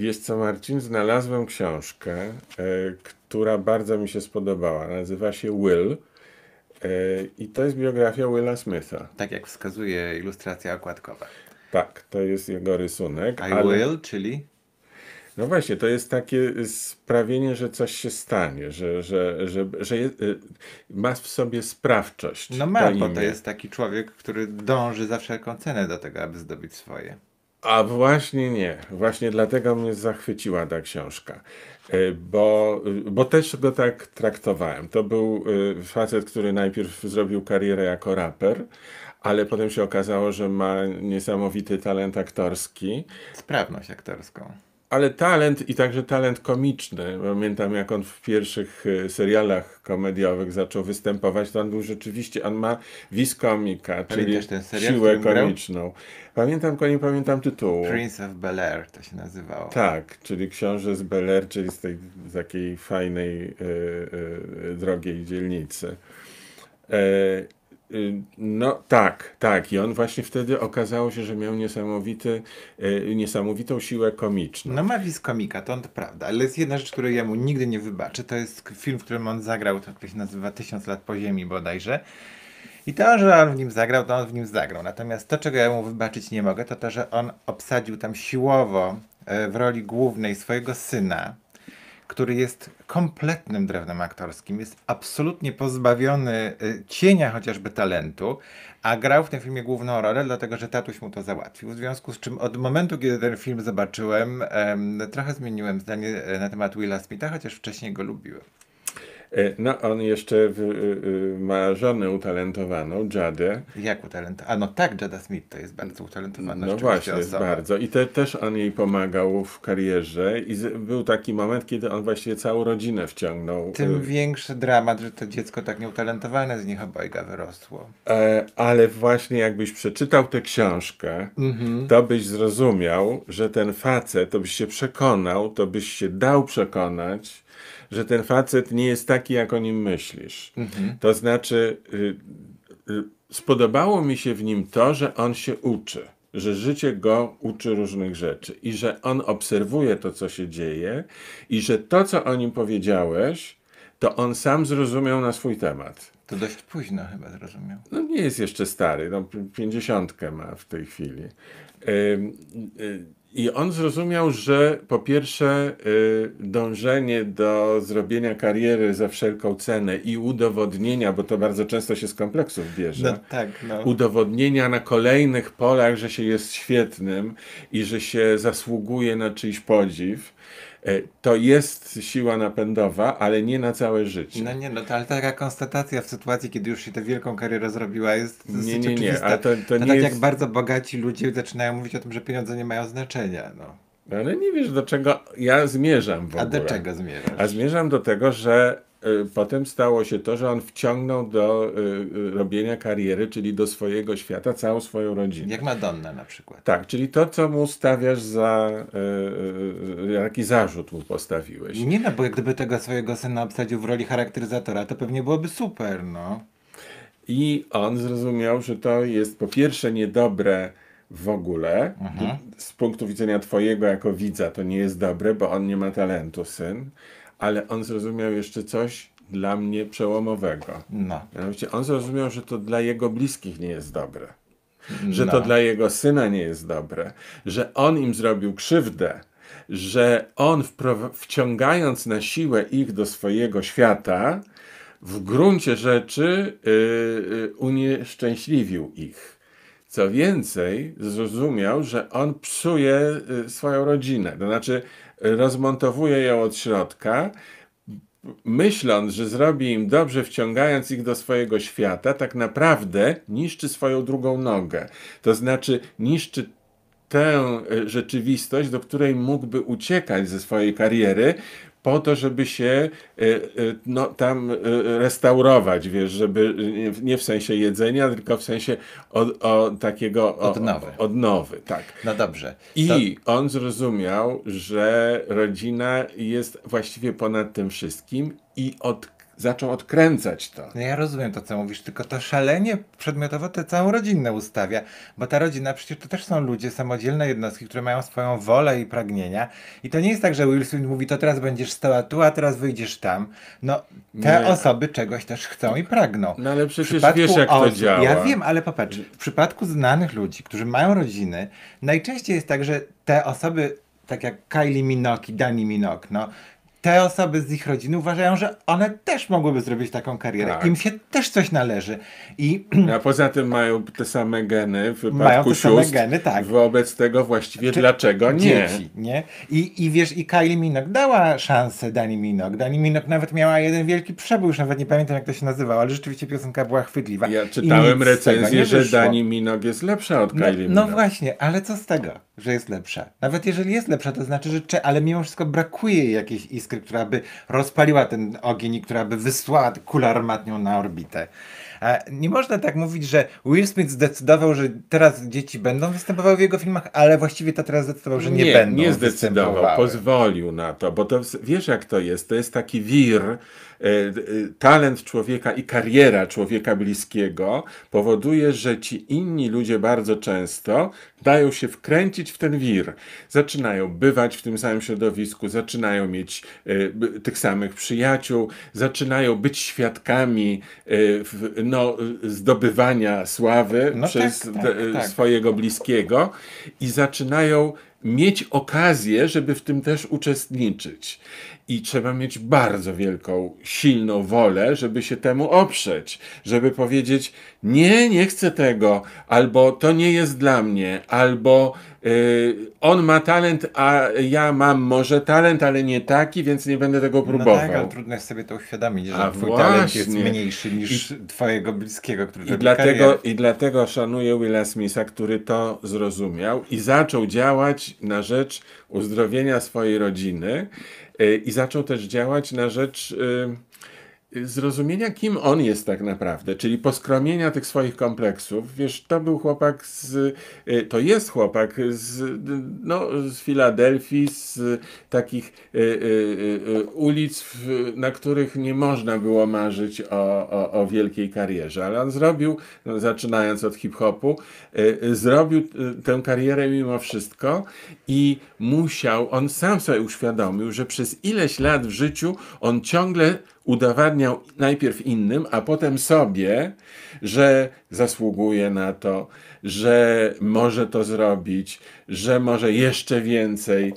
Wiesz co, Marcin, znalazłem książkę, e, która bardzo mi się spodobała. Nazywa się Will. E, I to jest biografia Willa Smitha. Tak jak wskazuje ilustracja okładkowa. Tak, to jest jego rysunek. I ale... will, czyli? No właśnie, to jest takie sprawienie, że coś się stanie, że, że, że, że je, y, ma w sobie sprawczość. No ma, bo to jest taki człowiek, który dąży za wszelką cenę do tego, aby zdobyć swoje. A właśnie nie. Właśnie dlatego mnie zachwyciła ta książka. E, bo, e, bo też go tak traktowałem. To był e, facet, który najpierw zrobił karierę jako raper, ale potem się okazało, że ma niesamowity talent aktorski. Sprawność aktorską ale talent i także talent komiczny. Pamiętam, jak on w pierwszych e, serialach komediowych zaczął występować, to on był rzeczywiście, on ma wiz komika, czyli serial, siłę komiczną. Grał? Pamiętam, nie pamiętam tytułu. Prince of Bel-Air to się nazywało. Tak, czyli Książę z Bel-Air, czyli z tej z takiej fajnej, yy, yy, drogiej dzielnicy. Yy, Y, no tak, tak. I on właśnie wtedy okazało się, że miał niesamowity, yy, niesamowitą siłę komiczną. No ma wiz komika, to on to prawda, ale jest jedna rzecz, której ja mu nigdy nie wybaczę. To jest film, w którym on zagrał, to tak się nazywa Tysiąc lat po ziemi bodajże. I to, że on w nim zagrał, to on w nim zagrał. Natomiast to, czego ja mu wybaczyć nie mogę, to to, że on obsadził tam siłowo yy, w roli głównej swojego syna, który jest kompletnym drewnem aktorskim, jest absolutnie pozbawiony y, cienia chociażby talentu, a grał w tym filmie główną rolę, dlatego że tatuś mu to załatwił. W związku z czym od momentu, kiedy ten film zobaczyłem, trochę zmieniłem zdanie e, na temat Willa Smitha, chociaż wcześniej go lubiłem. E, no, on jeszcze w, e, e, ma żonę utalentowaną, Jadę. Jak utalentowaną? A no tak, Jada Smith to jest bardzo utalentowana No właśnie, jest bardzo. I te, też on jej pomagał w karierze i z, był taki moment, kiedy on właściwie całą rodzinę wciągnął. Tym większy dramat, że to dziecko tak nieutalentowane z nich obojga wyrosło. E, ale właśnie jakbyś przeczytał tę książkę, mhm. to byś zrozumiał, że ten facet, to byś się przekonał, to byś się dał przekonać, że ten facet nie jest taki, jak o nim myślisz. Mhm. To znaczy, y, y, spodobało mi się w nim to, że on się uczy że życie go uczy różnych rzeczy i że on obserwuje to, co się dzieje, i że to, co o nim powiedziałeś, to on sam zrozumiał na swój temat. To dość późno chyba zrozumiał. No nie jest jeszcze stary, no pięćdziesiątkę ma w tej chwili. Yy, yy i on zrozumiał, że po pierwsze y, dążenie do zrobienia kariery za wszelką cenę i udowodnienia, bo to bardzo często się z kompleksów bierze, no, tak, no. udowodnienia na kolejnych polach, że się jest świetnym i że się zasługuje na czyjś podziw, E, to jest siła napędowa, ale nie na całe życie. No nie, no to, ale taka konstatacja w sytuacji, kiedy już się tę wielką karierę zrobiła jest dosyć Nie, nie, nie, A to, to, to nie tak jest... jak bardzo bogaci ludzie zaczynają mówić o tym, że pieniądze nie mają znaczenia, no. Ale nie wiesz, do czego ja zmierzam w ogóle. A do czego zmierzasz? A zmierzam do tego, że Y, potem stało się to, że on wciągnął do y, y, robienia kariery, czyli do swojego świata, całą swoją rodzinę. Jak Madonna na przykład. Tak, czyli to, co mu stawiasz za, jaki zarzut mu postawiłeś. Nie no, bo gdyby tego swojego syna obsadził w roli charakteryzatora, to pewnie byłoby super, no. I on zrozumiał, że to jest po pierwsze niedobre w ogóle. Mhm. Z punktu widzenia twojego jako widza to nie jest dobre, bo on nie ma talentu, syn ale on zrozumiał jeszcze coś dla mnie przełomowego. No. Mianowicie on zrozumiał, że to dla jego bliskich nie jest dobre. Że no. to dla jego syna nie jest dobre. Że on im zrobił krzywdę. Że on wciągając na siłę ich do swojego świata, w gruncie rzeczy yy, unieszczęśliwił ich. Co więcej, zrozumiał, że on psuje y, swoją rodzinę. To znaczy, rozmontowuje ją od środka, myśląc, że zrobi im dobrze, wciągając ich do swojego świata, tak naprawdę niszczy swoją drugą nogę. To znaczy, niszczy tę e, rzeczywistość, do której mógłby uciekać ze swojej kariery, po to, żeby się e, e, no, tam e, restaurować, wiesz, żeby nie w sensie jedzenia, tylko w sensie od, o, takiego o, odnowy. odnowy, tak. No dobrze. I on zrozumiał, że rodzina jest właściwie ponad tym wszystkim i odkrył zaczął odkręcać to. No ja rozumiem to, co mówisz, tylko to szalenie przedmiotowo tę całą rodzinę ustawia, bo ta rodzina przecież to też są ludzie, samodzielne jednostki, które mają swoją wolę i pragnienia. I to nie jest tak, że Will Smith mówi, to teraz będziesz stała tu, a teraz wyjdziesz tam. No, te nie. osoby czegoś też chcą i pragną. No ale przecież wiesz, jak to działa. Ja wiem, ale popatrz, mm. w przypadku znanych ludzi, którzy mają rodziny, najczęściej jest tak, że te osoby tak jak Kylie Minok i Dani Minok, no, te osoby z ich rodziny uważają, że one też mogłyby zrobić taką karierę. Tak. Im się też coś należy. I... A poza tym mają te same geny w wypadku mają te sióstr, same geny, tak. Wobec tego właściwie Czy... Znaczy, dlaczego nie? Dzieci, nie? I, I wiesz, i Kylie Minogue dała szansę Dani Minogue. Dani Minogue nawet miała jeden wielki przebój, już nawet nie pamiętam jak to się nazywało, ale rzeczywiście piosenka była chwytliwa. Ja czytałem recenzję, że Dani Minogue jest lepsza od no, Kylie no, No właśnie, ale co z tego, że jest lepsza? Nawet jeżeli jest lepsza, to znaczy, że... Ale mimo wszystko brakuje jakiejś iskry iskry, która by rozpaliła ten ogień i która by wysłała kulę armatnią na orbitę. Nie można tak mówić, że Will Smith zdecydował, że teraz dzieci będą występowały w jego filmach, ale właściwie to teraz zdecydował, że nie, nie będą. Nie zdecydował, pozwolił na to, bo to wiesz jak to jest, to jest taki wir, E, e, talent człowieka i kariera człowieka bliskiego powoduje, że ci inni ludzie bardzo często dają się wkręcić w ten wir. Zaczynają bywać w tym samym środowisku, zaczynają mieć e, tych samych przyjaciół, zaczynają być świadkami no, zdobywania sławy no przez tak, tak, tak. swojego bliskiego i zaczynają mieć okazję, żeby w tym też uczestniczyć. I trzeba mieć bardzo wielką, silną wolę, żeby się temu oprzeć, żeby powiedzieć: Nie, nie chcę tego, albo to nie jest dla mnie, albo y, on ma talent, a ja mam może talent, ale nie taki, więc nie będę tego próbował. No tak, ale trudno jest sobie to uświadomić, że a twój właśnie. talent jest mniejszy niż I, twojego bliskiego, który i dlatego, karierę. I dlatego szanuję Willa Smitha, który to zrozumiał i zaczął działać na rzecz uzdrowienia swojej rodziny. Y, i zaczął też działać na rzecz y, zrozumienia, kim on jest tak naprawdę, czyli poskromienia tych swoich kompleksów. Wiesz, to był chłopak z, y, to jest chłopak z, no, z Filadelfii, z takich y, y, ulic, na których nie można było marzyć o, o, o wielkiej karierze, ale on zrobił, no, zaczynając od hip-hopu, zrobił tę karierę mimo wszystko i musiał, on sam sobie uświadomił, że przez ileś lat w życiu on ciągle udowadniał najpierw innym, a potem sobie, że zasługuje na to, że może to zrobić, że może jeszcze więcej.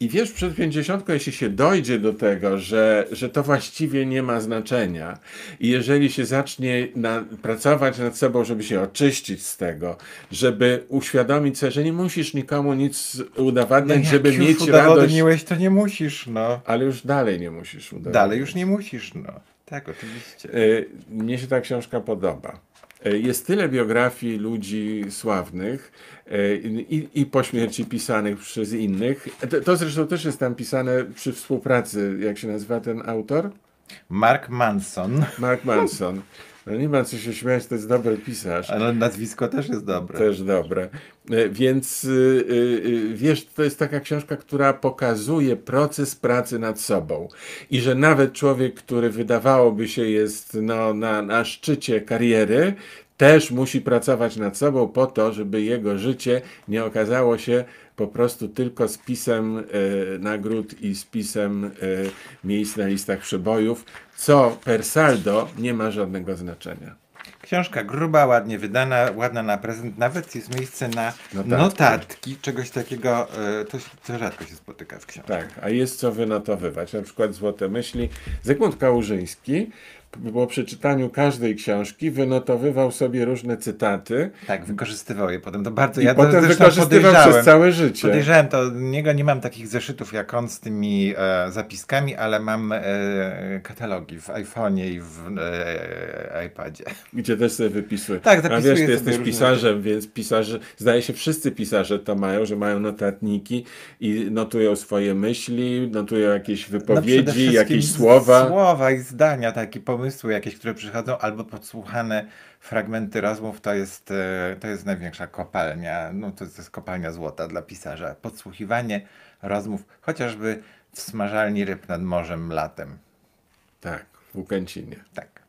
I wiesz, przed pięćdziesiątką, jeśli się dojdzie do tego, że, że to właściwie nie ma znaczenia i jeżeli się zacznie na, pracować nad sobą, żeby się oczyścić z tego, żeby uświadomić sobie, że nie musisz nikomu nic no udowadniać, no żeby mieć radość. Jak to nie musisz, no. Ale już dalej nie musisz udowadniać. Dalej już nie musisz, no. Tak, oczywiście. Y, mnie się ta książka podoba. E, jest tyle biografii ludzi sławnych e, i, i po śmierci pisanych przez innych. E, to, to zresztą też jest tam pisane przy współpracy, jak się nazywa ten autor? Mark Manson. Mark Manson. No nie ma co się śmiać, to jest dobry pisarz. Ale no, nazwisko też jest dobre. Też dobre. E, więc y, y, y, wiesz, to jest taka książka, która pokazuje proces pracy nad sobą. I że nawet człowiek, który wydawałoby się jest no, na, na szczycie kariery, też musi pracować nad sobą po to, żeby jego życie nie okazało się po prostu tylko spisem y, nagród i spisem y, miejsc na listach przebojów, co per saldo nie ma żadnego znaczenia. Książka gruba, ładnie wydana, ładna na prezent. Nawet jest miejsce na notatki, notatki czegoś takiego, e, to, rzadko się spotyka w książkach. Tak, a jest co wynotowywać. Na przykład Złote Myśli. Zygmunt Kałużyński po przeczytaniu każdej książki wynotowywał sobie różne cytaty. Tak, wykorzystywał je potem. To bardzo I ja potem wykorzystywał przez całe życie. Podejrzałem to niego nie mam takich zeszytów jak on z tymi e, zapiskami, ale mam e, katalogi w iPhone'ie i w e, iPadzie. Gdzie też sobie wypisuje. Tak, zapisuję A wiesz, ty jesteś pisarzem, rzeczy. więc pisarze, zdaje się wszyscy pisarze to mają, że mają notatniki i notują swoje myśli, notują jakieś no wypowiedzi, no jakieś słowa. Słowa i zdania, takie po pomysły jakieś, które przychodzą, albo podsłuchane fragmenty rozmów, to jest, e, to jest największa kopalnia, no to jest kopalnia złota dla pisarza. Podsłuchiwanie rozmów, chociażby w smażalni ryb nad morzem latem. Tak, w Łukęcinie. Tak.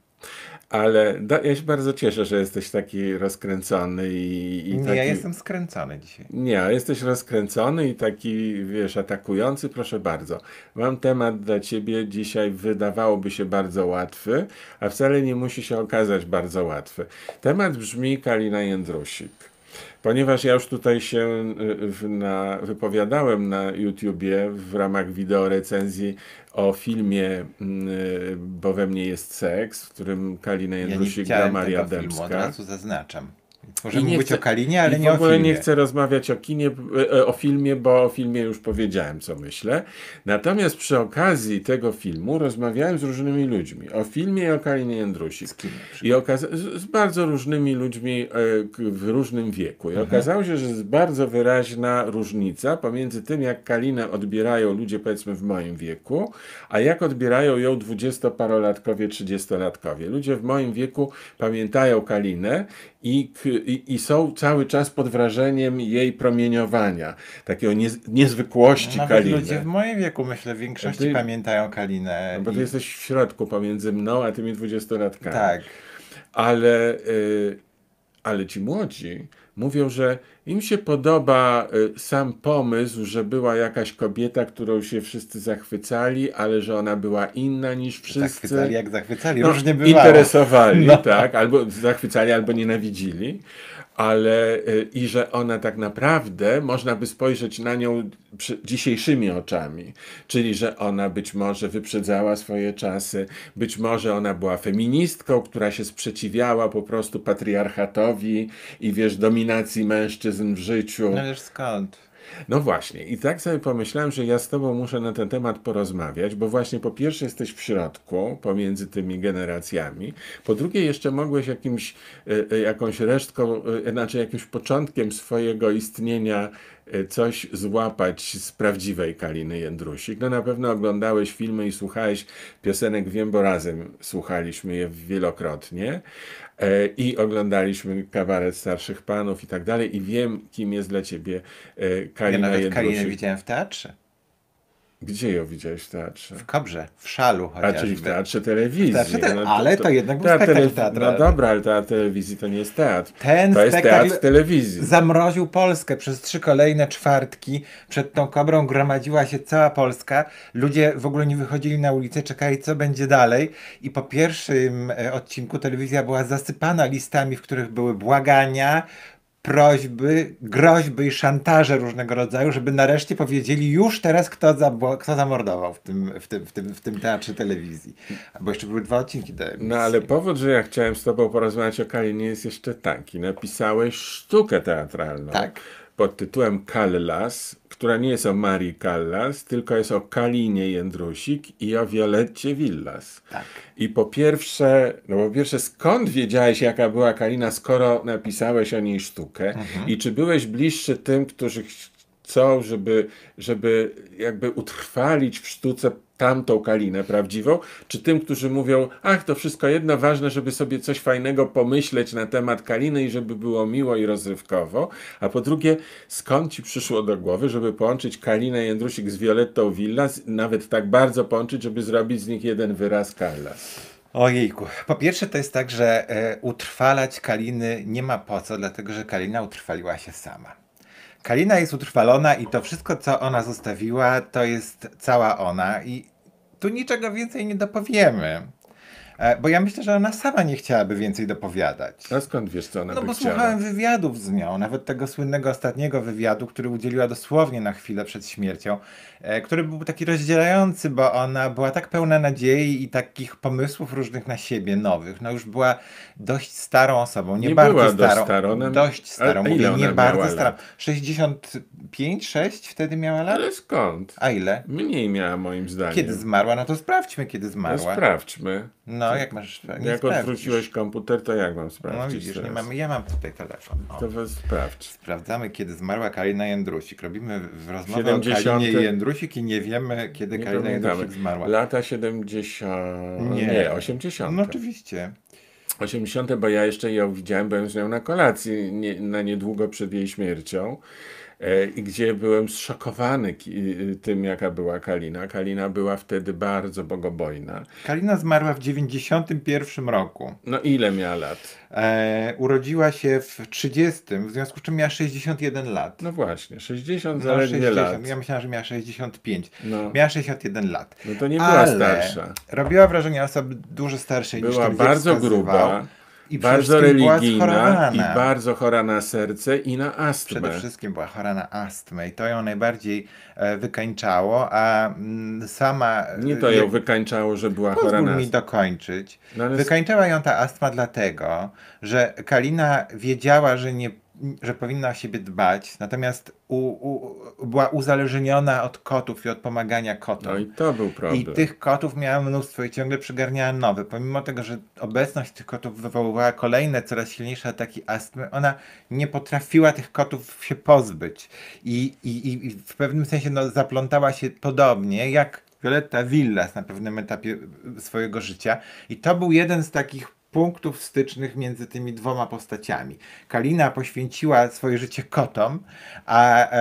Ale ja się bardzo cieszę, że jesteś taki rozkręcony i, i Nie, taki, ja jestem skręcony dzisiaj. Nie, jesteś rozkręcony i taki, wiesz, atakujący, proszę bardzo. Mam temat dla ciebie dzisiaj, wydawałoby się bardzo łatwy, a wcale nie musi się okazać bardzo łatwy. Temat brzmi Kalina Jędrusik. Ponieważ ja już tutaj się y, na, wypowiadałem na YouTubie w ramach wideorecenzji o filmie mm, y, Bo we mnie jest seks, w którym Kalina Jędrusik ja gra Maria Dębska. Filmu, od razu zaznaczam. Możemy nie mówić chcę, o Kalinie, ale nie o filmie. W ogóle nie chcę rozmawiać o kinie, e, e, o filmie, bo o filmie już powiedziałem, co myślę. Natomiast przy okazji tego filmu rozmawiałem z różnymi ludźmi. O filmie i o Kalinie Jędrusik. Z kim? I z bardzo różnymi ludźmi e, w różnym wieku. I mhm. okazało się, że jest bardzo wyraźna różnica pomiędzy tym, jak Kalinę odbierają ludzie, powiedzmy, w moim wieku, a jak odbierają ją dwudziestoparolatkowie, trzydziestolatkowie. Ludzie w moim wieku pamiętają Kalinę i i, i, są cały czas pod wrażeniem jej promieniowania, takiego nie, niezwykłości Nawet Kaliny. ludzie w moim wieku, myślę, w większości ty, pamiętają Kalinę. No bo i... ty jesteś w środku pomiędzy mną a tymi dwudziestolatkami. Tak. Ale, y, ale ci młodzi mówią, że im się podoba y, sam pomysł, że była jakaś kobieta, którą się wszyscy zachwycali, ale że ona była inna niż wszyscy. Zachwycali jak zachwycali, no, różnie bywało. Interesowali, no. tak, albo zachwycali, albo nienawidzili ale y, i że ona tak naprawdę można by spojrzeć na nią dzisiejszymi oczami, czyli że ona być może wyprzedzała swoje czasy, być może ona była feministką, która się sprzeciwiała po prostu patriarchatowi i wiesz, dominacji mężczyzn w życiu. No wiesz skąd? No właśnie, i tak sobie pomyślałem, że ja z Tobą muszę na ten temat porozmawiać, bo właśnie po pierwsze jesteś w środku pomiędzy tymi generacjami, po drugie jeszcze mogłeś jakimś, e, e, jakąś resztką, e, znaczy jakimś początkiem swojego istnienia coś złapać z prawdziwej Kaliny Jędrusik. No na pewno oglądałeś filmy i słuchałeś piosenek Wiem, bo razem słuchaliśmy je wielokrotnie, E, i oglądaliśmy kabaret starszych panów i tak dalej i wiem, kim jest dla ciebie e, Karina Ja nawet Jedruszy. widziałem w teatrze. Gdzie ją widziałeś w teatrze? W Kobrze, w szalu chociażby. A, czyli w teatrze telewizji. W teatrze te... no, to, ale to, to jednak był teatr spektakl teatralny. No dobra, ale teatr telewizji to nie jest teatr. Ten to jest teatr telewizji. zamroził Polskę przez trzy kolejne czwartki. Przed tą Kobrą gromadziła się cała Polska. Ludzie w ogóle nie wychodzili na ulicę, czekali co będzie dalej. I po pierwszym e, odcinku telewizja była zasypana listami, w których były błagania, prośby, groźby i szantaże różnego rodzaju, żeby nareszcie powiedzieli już teraz, kto, za, kto zamordował w tym, w, tym, w, tym, w tym teatrze telewizji. Bo jeszcze były dwa odcinki do emisji. No ale powód, że ja chciałem z tobą porozmawiać o Kalinie jest jeszcze taki. Napisałeś sztukę teatralną. Tak pod tytułem Kallas, która nie jest o Marii Kallas, tylko jest o Kalinie Jędrusik i o Violetcie Villas. Tak. I po pierwsze, no po pierwsze, skąd wiedziałeś, jaka była Kalina, skoro napisałeś o niej sztukę? Mhm. I czy byłeś bliższy tym, którzy chcą, żeby, żeby jakby utrwalić w sztuce tamtą Kalinę prawdziwą, czy tym, którzy mówią, ach, to wszystko jedno, ważne, żeby sobie coś fajnego pomyśleć na temat Kaliny i żeby było miło i rozrywkowo, a po drugie, skąd ci przyszło do głowy, żeby połączyć Kalinę Jędrusik z Violettą Villas, nawet tak bardzo połączyć, żeby zrobić z nich jeden wyraz kalas? Ojejku. Po pierwsze to jest tak, że e, utrwalać Kaliny nie ma po co, dlatego że Kalina utrwaliła się sama. Kalina jest utrwalona i to wszystko, co ona zostawiła, to jest cała ona i tu niczego więcej nie dopowiemy. E, bo ja myślę, że ona sama nie chciałaby więcej dopowiadać. A skąd wiesz, co ona No bo chciała? słuchałem wywiadów z nią, nawet tego słynnego ostatniego wywiadu, który udzieliła dosłownie na chwilę przed śmiercią, e, który był taki rozdzielający, bo ona była tak pełna nadziei i takich pomysłów różnych na siebie, nowych. No już była dość starą osobą, nie, nie bardzo była starą. Staro, Dość starą, mówię, nie bardzo starą. 65, 6 wtedy miała lat? Ale skąd? A ile? Mniej miała moim zdaniem. Kiedy zmarła? No to sprawdźmy, kiedy no zmarła. No sprawdźmy. No no, jak masz Jak sprawdzisz. odwróciłeś komputer, to jak mam sprawdzić? No widzisz, nie mamy, ja mam tutaj telefon. No. To sprawdź. Sprawdzamy, kiedy zmarła Kalina Jędrusik. Robimy w 70... o Kalinie Jędrusik i nie wiemy, kiedy nie Kalina Jędrusik zmarła. Lata 70... Nie. nie, 80. No oczywiście. 80, bo ja jeszcze ją widziałem, byłem z nią na kolacji nie, na niedługo przed jej śmiercią. E, i gdzie byłem zszokowany y, tym, jaka była Kalina. Kalina była wtedy bardzo bogobojna. Kalina zmarła w 91 roku. No ile miała lat? E, urodziła się w 30, w związku z czym miała 61 lat. No właśnie, 60 no, 60. lat. Ja myślałam, że miała 65. No. Miała 61 lat. No to nie była Ale starsza. robiła wrażenie osoby dużo starszej była niż Była bardzo gruba i bardzo religijna i bardzo chora na serce i na astmę. Przede wszystkim była chora na astmę i to ją najbardziej e, wykańczało, a m, mm, sama... E, nie to ją wykańczało, że była chora na astmę. mi dokończyć. No ale... Wykańczała ją ta astma dlatego, że Kalina wiedziała, że nie że powinna o siebie dbać, natomiast u, u, była uzależniona od kotów i od pomagania kotom. No i to był problem. I tych kotów miała mnóstwo i ciągle przygarniała nowe. Pomimo tego, że obecność tych kotów wywoływała kolejne, coraz silniejsze ataki astmy, ona nie potrafiła tych kotów się pozbyć. I, i, i w pewnym sensie no, zaplątała się podobnie jak Violetta Villas na pewnym etapie swojego życia. I to był jeden z takich punktów stycznych między tymi dwoma postaciami. Kalina poświęciła swoje życie kotom, a e,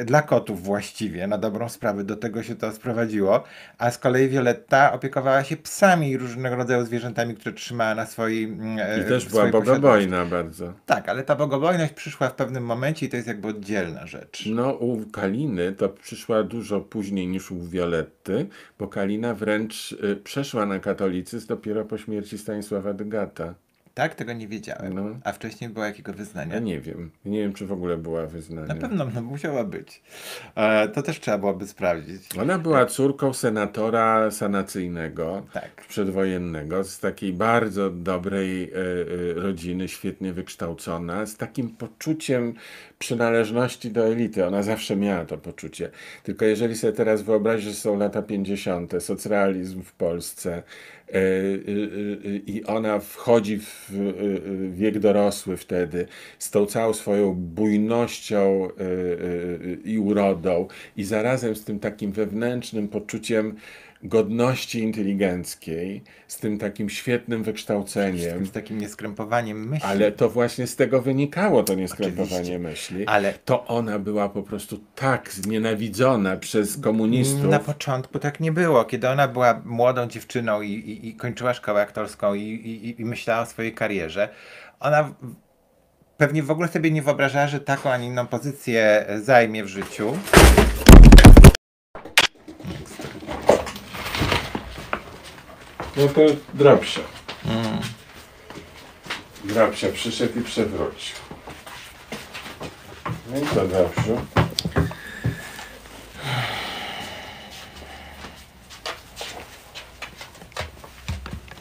e, dla kotów właściwie, na dobrą sprawę, do tego się to sprowadziło, a z kolei Violetta opiekowała się psami i różnego rodzaju zwierzętami, które trzymała na swojej mm, e, I też była bogobojna bardzo. Tak, ale ta bogobojność przyszła w pewnym momencie i to jest jakby oddzielna rzecz. No u Kaliny to przyszła dużo później niż u Violetty, bo Kalina wręcz y, przeszła na katolicyzm dopiero po śmierci Stanisława Radygata. Tak? Tego nie wiedziałem. No. A wcześniej była jakiego wyznania? Ja nie wiem. Nie wiem, czy w ogóle była wyznania. Na pewno no, musiała być. E, to też trzeba byłoby sprawdzić. Ona była córką senatora sanacyjnego, tak. przedwojennego, z takiej bardzo dobrej e, e, rodziny, świetnie wykształcona, z takim poczuciem przynależności do elity. Ona zawsze miała to poczucie. Tylko jeżeli sobie teraz wyobrazisz, że są lata 50., socrealizm w Polsce, E, e, e, i ona wchodzi w wiek dorosły wtedy z tą całą swoją bujnością i urodą i zarazem z tym takim wewnętrznym poczuciem godności inteligenckiej, z tym takim świetnym wykształceniem. Z takim nieskrępowaniem myśli. Ale to właśnie z tego wynikało to nieskrępowanie Oczywiście. myśli. Ale to ona była po prostu tak znienawidzona przez komunistów. Na początku tak nie było. Kiedy ona była młodą dziewczyną i, i, i kończyła szkołę aktorską i, i, i myślała o swojej karierze, ona pewnie w ogóle sobie nie wyobrażała, że taką, a inną pozycję zajmie w życiu. No to drapsia. Mm. Drapsia przyszedł i przewrócił. No i to drapsiu?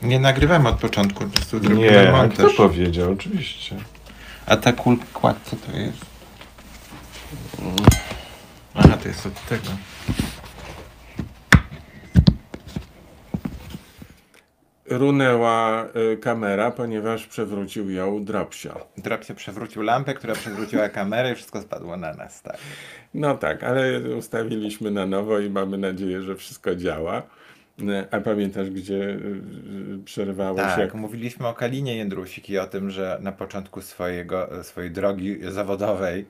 Nie nagrywamy od początku, po prostu Nie, a kto powiedział? Oczywiście. A ta kulkład, co to jest? Mm. Aha, to jest od tego. runęła y, kamera, ponieważ przewrócił ją Dropsio. Dropsio przewrócił lampę, która przewróciła kamerę i wszystko spadło na nas, tak. No tak, ale ustawiliśmy na nowo i mamy nadzieję, że wszystko działa. Y, a pamiętasz, gdzie y, przerwało tak, się? Tak, mówiliśmy o Kalinie Jędrusik i o tym, że na początku swojego, swojej drogi zawodowej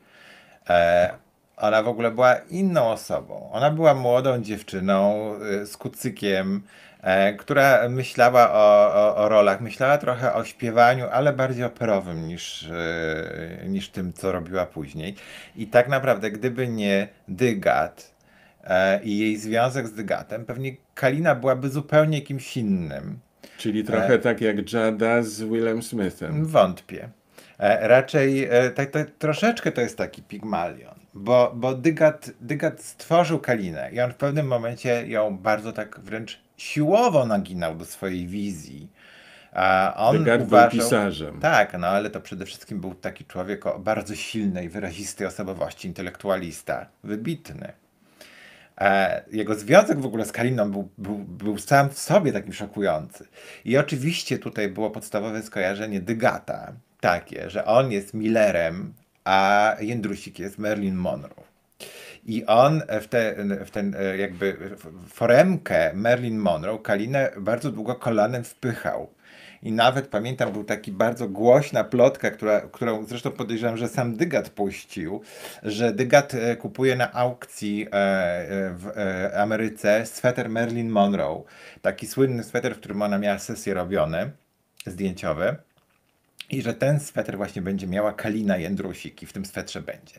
e, ona w ogóle była inną osobą. Ona była młodą dziewczyną z kucykiem, E, która myślała o, o, o, rolach, myślała trochę o śpiewaniu, ale bardziej operowym niż, e, niż tym, co robiła później. I tak naprawdę, gdyby nie Dygat e, i jej związek z Dygatem, pewnie Kalina byłaby zupełnie kimś innym. Czyli trochę e... tak jak Jada z Willem Smithem. Wątpię. E, raczej e, troszeczkę to jest taki pigmalion, bo, bo Dygat, Dygat stworzył Kalinę i on w pewnym momencie ją bardzo tak wręcz siłowo naginał do swojej wizji. On Degard uważał, był pisarzem. Tak, no ale to przede wszystkim był taki człowiek o bardzo silnej, wyrazistej osobowości, intelektualista, wybitny. E, jego związek w ogóle z Kaliną był, był, był sam w sobie takim szokujący. I oczywiście tutaj było podstawowe skojarzenie Dygata, takie, że on jest Millerem, a Jędrusik jest Merlin Monroe. I on e, w, te, w ten e, jakby foremkę Merlin Monroe Kalinę bardzo długo kolanem wpychał. I nawet pamiętam, był taki bardzo głośna plotka, która, którą zresztą podejrzewam, że sam Dygat puścił, że Dygat e, kupuje na aukcji w Ameryce sweter Merlin Monroe. Taki słynny sweter, w którym ona miała sesje robione, zdjęciowe i że ten sweter właśnie będzie miała Kalina Jędrusik i w tym swetrze będzie.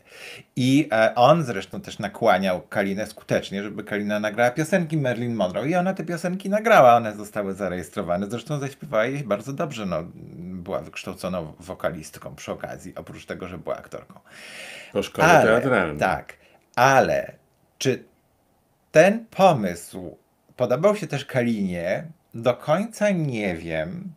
I e, on zresztą też nakłaniał Kalinę skutecznie, żeby Kalina nagrała piosenki Marilyn Monroe i ona te piosenki nagrała, one zostały zarejestrowane, zresztą zaśpiewała jej bardzo dobrze, no, była wykształconą wokalistką przy okazji, oprócz tego, że była aktorką. To szkole ale, Tak, ale czy ten pomysł podobał się też Kalinie? Do końca nie wiem.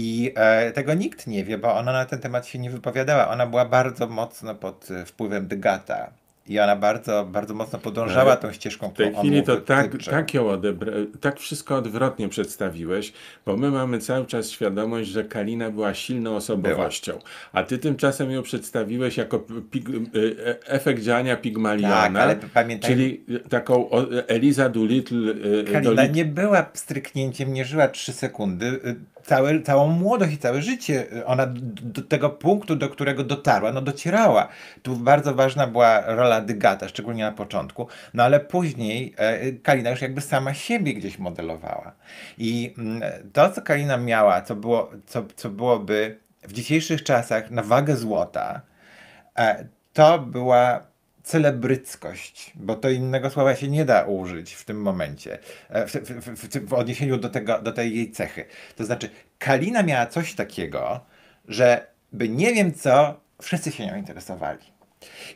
I e, tego nikt nie wie, bo ona na ten temat się nie wypowiadała. Ona była bardzo mocno pod e, wpływem Dygata, i ona bardzo, bardzo mocno podążała tą ścieżką, którą W tej chwili to tak, tak ją odebra... tak wszystko odwrotnie przedstawiłeś, bo my mamy cały czas świadomość, że Kalina była silną osobowością, była. a ty tymczasem ją przedstawiłeś jako pig... Y, y, e- efekt działania pigmaliona, tak, pamiętaj... czyli taką Eliza Doolittle. Y, Kalina Doolittle... nie była stryknięciem, nie żyła trzy sekundy, całe, całą młodość i całe życie ona do tego punktu, do którego dotarła, no docierała. Tu bardzo ważna była rola dygata, szczególnie na początku, no ale później e, Kalina już jakby sama siebie gdzieś modelowała. I mm, to, co Kalina miała, co, było, co, co byłoby w dzisiejszych czasach na wagę złota, e, to była celebryckość, bo to innego słowa się nie da użyć w tym momencie, e, w, w, w, w, odniesieniu do, tego, do tej jej cechy. To znaczy, Kalina miała coś takiego, że by nie wiem co, wszyscy się nią interesowali.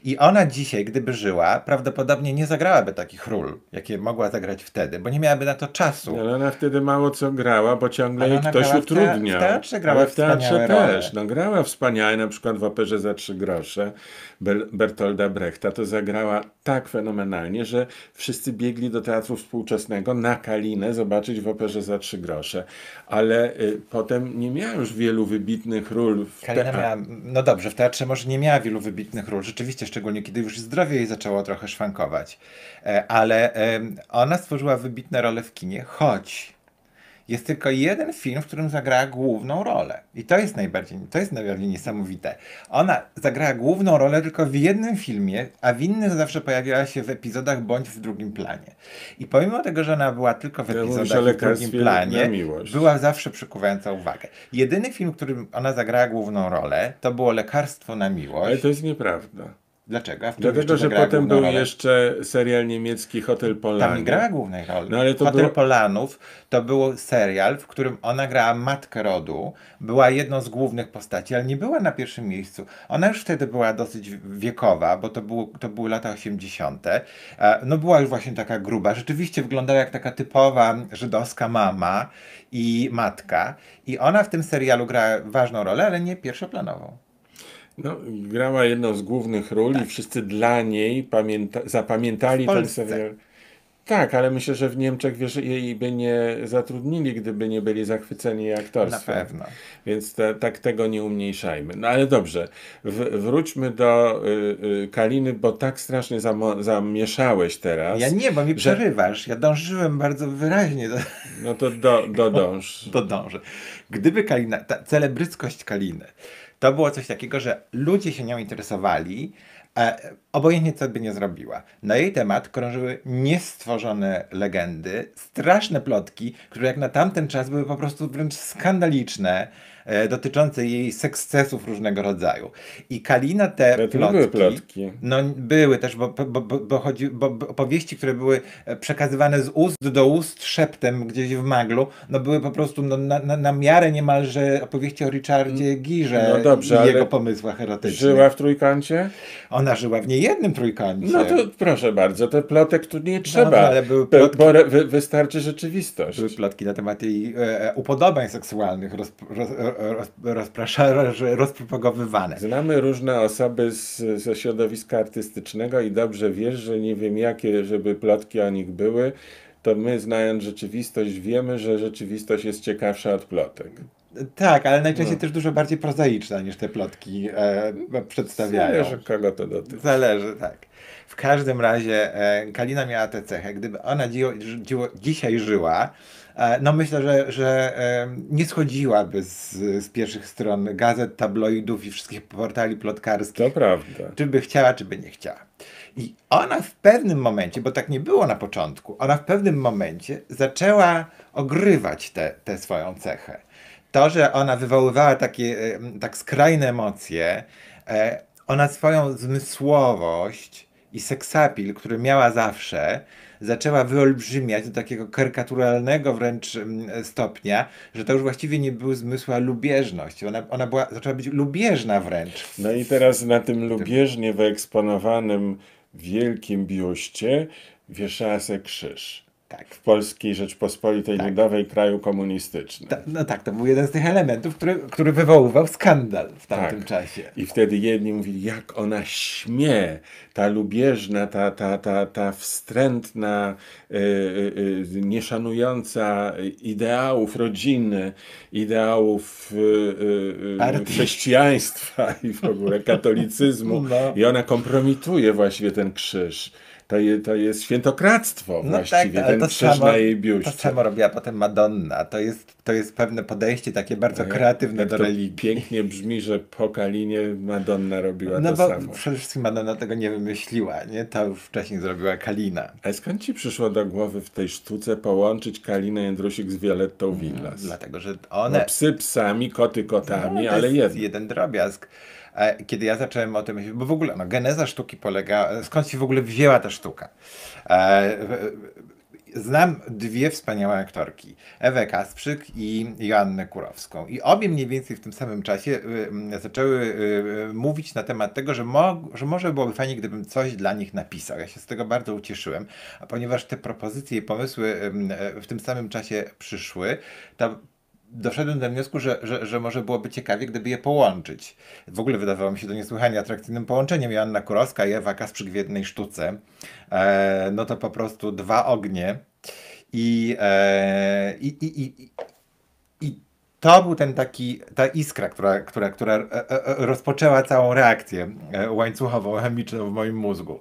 I ona dzisiaj, gdyby żyła, prawdopodobnie nie zagrałaby takich ról, jakie mogła zagrać wtedy, bo nie miałaby na to czasu. Ale ona wtedy mało co grała, bo ciągle jej ktoś utrudniał. W teatrze grała w teatrze też. No, grała wspaniale, na przykład w operze za trzy grosze Ber Bertolda Brechta to zagrała tak fenomenalnie, że wszyscy biegli do teatru współczesnego na Kalinę zobaczyć w operze za trzy grosze. Ale y, potem nie miała już wielu wybitnych ról. W Kalina miała, no dobrze, w teatrze może nie miała wielu wybitnych ról rzeczywiście, szczególnie kiedy już zdrowie jej zaczęło trochę szwankować. E, ale ona stworzyła wybitne role w kinie, choć jest tylko jeden film, w którym zagrała główną rolę. I to jest najbardziej, to jest najbardziej niesamowite. Ona zagrała główną rolę tylko w jednym filmie, a w innych zawsze pojawiała się w epizodach bądź w drugim planie. I pomimo tego, że ona była tylko w ja epizodach w drugim planie, była zawsze przykuwająca uwagę. Jedyny film, w którym ona zagrała główną rolę, to było Lekarstwo na miłość. Ale to jest nieprawda. Dlaczego? w Dlatego, że potem był rolę? jeszcze serial niemiecki Hotel Polanów. Tam grała głównej roli. No, ale to Hotel było... Polanów to był serial, w którym ona grała matkę rodu, była jedną z głównych postaci, ale nie była na pierwszym miejscu. Ona już wtedy była dosyć wiekowa, bo to, było, to były lata 80. E, no była już właśnie taka gruba. Rzeczywiście wyglądała jak taka typowa żydowska mama i matka. I ona w tym serialu grała ważną rolę, ale nie pierwszoplanową. No, grała jedną z głównych ról tak. i wszyscy dla niej pamięta, zapamiętali ten serial. Tak, ale myślę, że w Niemczech wiesz, jej by nie zatrudnili, gdyby nie byli zachwyceni aktorstwem. Na pewno. Więc te, tak tego nie umniejszajmy. No ale dobrze, w, wróćmy do y, y, Kaliny, bo tak strasznie zam, zamieszałeś teraz. Ja nie, bo mi że... przerywasz. Ja dążyłem bardzo wyraźnie. Do... No to do, dodąż. dążę Gdyby Kalina, ta celebryckość Kaliny to było coś takiego, że ludzie się nią interesowali, e, obojętnie co by nie zrobiła. Na jej temat krążyły niestworzone legendy, straszne plotki, które jak na tamten czas były po prostu wręcz skandaliczne. E, dotyczące jej sekscesów różnego rodzaju. I Kalina te Ale plotki, były plotki. No były też, bo, bo, bo, bo chodzi, bo, bo opowieści, które były e, przekazywane z ust do ust szeptem gdzieś w maglu, no były po prostu no, na, na, na miarę niemalże opowieści o Richardzie mm, Girze no dobrze, i jego pomysłach erotycznych. Żyła w trójkącie? Ona żyła w niejednym trójkącie. No to proszę bardzo, te plotek tu nie trzeba, no, ale były plotki, bo wy, wystarczy rzeczywistość. Były plotki na temat jej e, e upodobań seksualnych roz, roz, rozprasza, rozpropagowywane. Znamy różne osoby z, ze środowiska artystycznego i dobrze wiesz, że nie wiem jakie, żeby plotki o nich były, to my znając rzeczywistość wiemy, że rzeczywistość jest ciekawsza od plotek. Tak, ale najczęściej no. też dużo bardziej prozaiczna niż te plotki e, przedstawiają. Zależy kogo to dotyczy. Zależy, tak. W każdym razie e, Kalina miała tę cechę. Gdyby ona dzisiaj żyła, E, no myślę, że, że e, nie schodziłaby z, z pierwszych stron gazet, tabloidów i wszystkich portali plotkarskich. To prawda. Czy by chciała, czy by nie chciała. I ona w pewnym momencie, bo tak nie było na początku, ona w pewnym momencie zaczęła ogrywać tę te, te swoją cechę. To, że ona wywoływała takie e, tak skrajne emocje, ona swoją zmysłowość i seksapil, który miała zawsze, zaczęła wyolbrzymiać do takiego karykaturalnego wręcz mm, stopnia, że to już właściwie nie był zmysła lubieżność. Ona, ona była, zaczęła być lubieżna wręcz. No i teraz na tym lubieżnie wyeksponowanym wielkim biuście wieszała krzyż. Tak. W Polskiej Rzeczpospolitej tak. Ludowej kraju komunistycznym. Ta, no tak, to był jeden z tych elementów, który, który wywoływał skandal w tamtym tak. czasie. I wtedy jedni mówili, jak ona śmie, ta lubieżna, ta, ta, ta, ta wstrętna, yy, yy, nieszanująca ideałów rodziny, ideałów yy, chrześcijaństwa i w ogóle katolicyzmu. No. I ona kompromituje właściwie ten krzyż to, je, to jest świętokradztwo no właściwie, tak, ten to krzyż samo, na jej biuście. To samo robiła potem Madonna. To jest, to jest pewne podejście takie bardzo kreatywne jak do religii. pięknie brzmi, że po Kalinie Madonna robiła no to bo samo. przede wszystkim Madonna tego nie wymyśliła, nie? To już wcześniej zrobiła Kalina. A skąd ci przyszło do głowy w tej sztuce połączyć Kalinę Jędrusik z Violettą mm, Willas? dlatego, że one... No psy psami, koty kotami, no, ale jeden. jeden drobiazg. E, kiedy ja zacząłem o tym myśleć, bo w ogóle no, geneza sztuki polega, skąd się w ogóle wzięła ta sztuka? E, znam dwie wspaniałe aktorki, Ewę Kasprzyk i Joannę Kurowską. I obie mniej więcej w tym samym czasie y, zaczęły y, mówić na temat tego, że, mo że może byłoby fajnie, gdybym coś dla nich napisał. Ja się z tego bardzo ucieszyłem, a ponieważ te propozycje i pomysły y, e, w tym samym czasie przyszły, ta doszedłem do wniosku, że, że, że może byłoby ciekawie, gdyby je połączyć. W ogóle wydawało mi się to niesłychanie atrakcyjnym połączeniem. Joanna Kurowska i Ewa Kasprzyk w jednej sztuce. E, no to po prostu dwa ognie. I, e, i, i, i, i to był ten taki, ta iskra, która, która, która e, e, e, rozpoczęła całą reakcję łańcuchową, chemiczną w moim mózgu.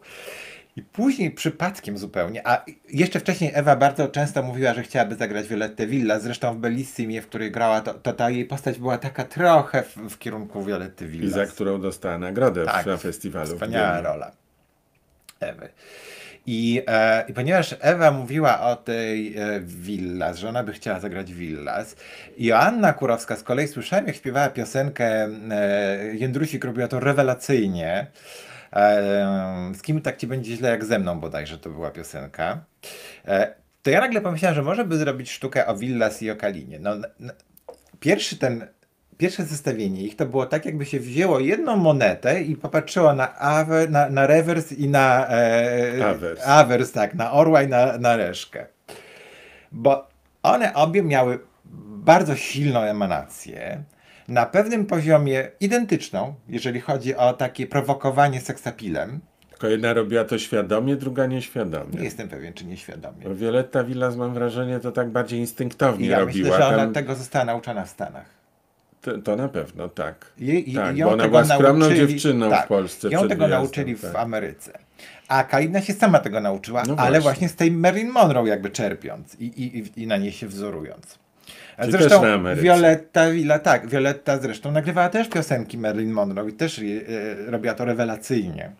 I później przypadkiem zupełnie, a jeszcze wcześniej Ewa bardzo często mówiła, że chciałaby zagrać Violette Villa, zresztą w Bellissimie, w której grała, to, to ta jej postać była taka trochę w, w kierunku Violette Villa. I za którą dostała nagrodę tak, na festiwalu. Wspaniała rola Ewy. I, e, I, ponieważ Ewa mówiła o tej e, Villas, że ona by chciała zagrać Villas, Joanna Kurowska z kolei słyszałem, jak śpiewała piosenkę, e, Jędrusik robiła to rewelacyjnie, E, z kim tak ci będzie źle jak ze mną bodajże to była piosenka. E, to ja nagle pomyślałem, że może by zrobić sztukę o Villas i o Kalinie. No, pierwszy ten pierwsze zestawienie ich to było tak, jakby się wzięło jedną monetę i popatrzyło na, awer, na, na rewers i na e, awers. awers, tak, na orła i na, na reszkę. Bo one obie miały bardzo silną emanację na pewnym poziomie identyczną, jeżeli chodzi o takie prowokowanie seksapilem. Tylko jedna robiła to świadomie, druga nieświadomie. Nie jestem pewien, czy nieświadomie. Bo Violetta Villas, mam wrażenie, to tak bardziej instynktownie ja robiła. Ja myślę, że ona Tam... tego została nauczona w Stanach. To, to, na pewno, tak. Je, tak ją bo ona była skromną nauczyli, dziewczyną tak, w Polsce. Ją tego wyjazdem, nauczyli tak. w Ameryce. A Kalina się sama tego nauczyła, no ale właśnie. właśnie z tej Marilyn Monroe jakby czerpiąc i, i, i na niej się wzorując. Czy zresztą Violetta Villa, tak, Violetta zresztą nagrywała też piosenki Marilyn Monroe i też e, e robiła to rewelacyjnie.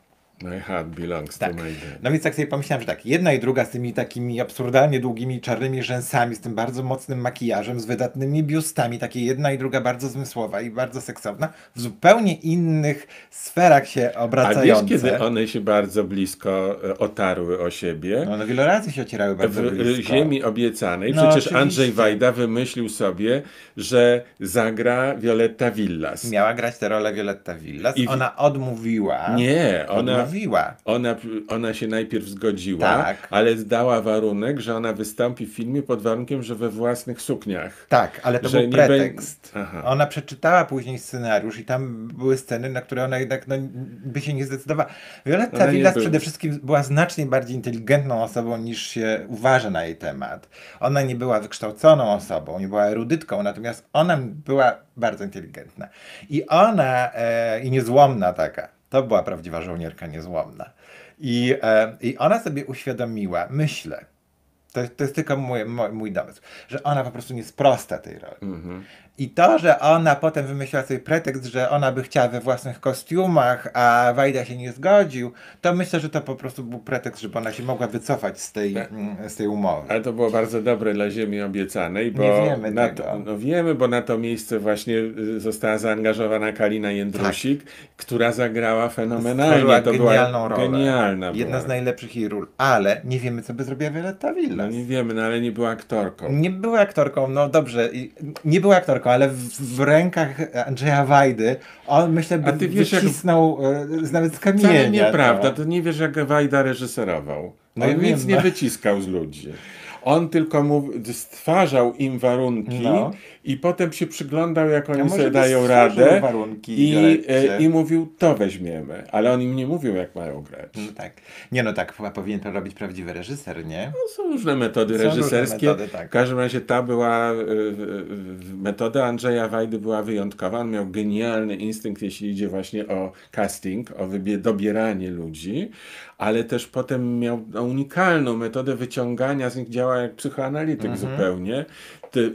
No tak. My heart belongs tak. to my dad. No więc tak sobie pomyślałem, że tak, jedna i druga z tymi takimi absurdalnie długimi czarnymi rzęsami, z tym bardzo mocnym makijażem, z wydatnymi biustami, takie jedna i druga bardzo zmysłowa i bardzo seksowna, w zupełnie innych sferach się obracające. A wiesz, kiedy one się bardzo blisko e, otarły o siebie? No, no wielorazy się ocierały bardzo w e, blisko. ziemi obiecanej. No, Przecież Andrzej Wajda wymyślił sobie, że zagra Violetta Villas. Miała grać tę rolę Violetta Villas. I... Ona odmówiła. Nie, ona odmówiła. Ona, ona się najpierw zgodziła, tak. ale zdała warunek, że ona wystąpi w filmie pod warunkiem, że we własnych sukniach. Tak, ale to był pretekst. Be... Ona przeczytała później scenariusz i tam były sceny, na które ona jednak no, by się nie zdecydowała. Violetta Villas przede wszystkim była znacznie bardziej inteligentną osobą niż się uważa na jej temat. Ona nie była wykształconą osobą, nie była erudytką, natomiast ona była bardzo inteligentna. I ona, e, i niezłomna taka, to była prawdziwa żołnierka niezłomna. I, e, I ona sobie uświadomiła, myślę, to, to jest tylko mój, mój, mój domysł, że ona po prostu nie sprosta tej roli. Mhm. I to, że ona potem wymyśliła sobie pretekst, że ona by chciała we własnych kostiumach, a Wajda się nie zgodził, to myślę, że to po prostu był pretekst, żeby ona się mogła wycofać z tej, tak. mm, z tej umowy. Ale to było bardzo dobre dla Ziemi Obiecanej, bo nie wiemy na tego. to, no wiemy, bo na to miejsce właśnie y, została zaangażowana Kalina Jędrusik, tak. która zagrała fenomenalnie. Stworzyła to genialną była rolę. Genialna Jedna była. z najlepszych jej ról, ale nie wiemy, co by zrobiła Violetta Villa. No teraz. No nie wiemy, no ale nie była aktorką. Nie była aktorką, no dobrze, nie była aktorką, ale w, w rękach Andrzeja Wajdy on myślę by ty wiesz, wycisnął jak... E, nawet z kamienia. nieprawda, no. to. nie wiesz jak Wajda reżyserował. No on nic nie no. wyciskał z ludzi. On tylko mu stwarzał im warunki no i potem się przyglądał, jak oni sobie dają radę i, e, i mówił, to weźmiemy. Ale on im nie mówił, jak mają grać. No tak. Nie no tak, powinien to robić prawdziwy reżyser, nie? No, są różne metody są reżyserskie. Różne metody, tak. W każdym razie ta była, e, metoda Andrzeja Wajdy była wyjątkowa. On miał genialny instynkt, jeśli idzie właśnie o casting, o dobieranie ludzi, ale też potem miał unikalną metodę wyciągania z nich, działa jak psychoanalityk mhm. zupełnie,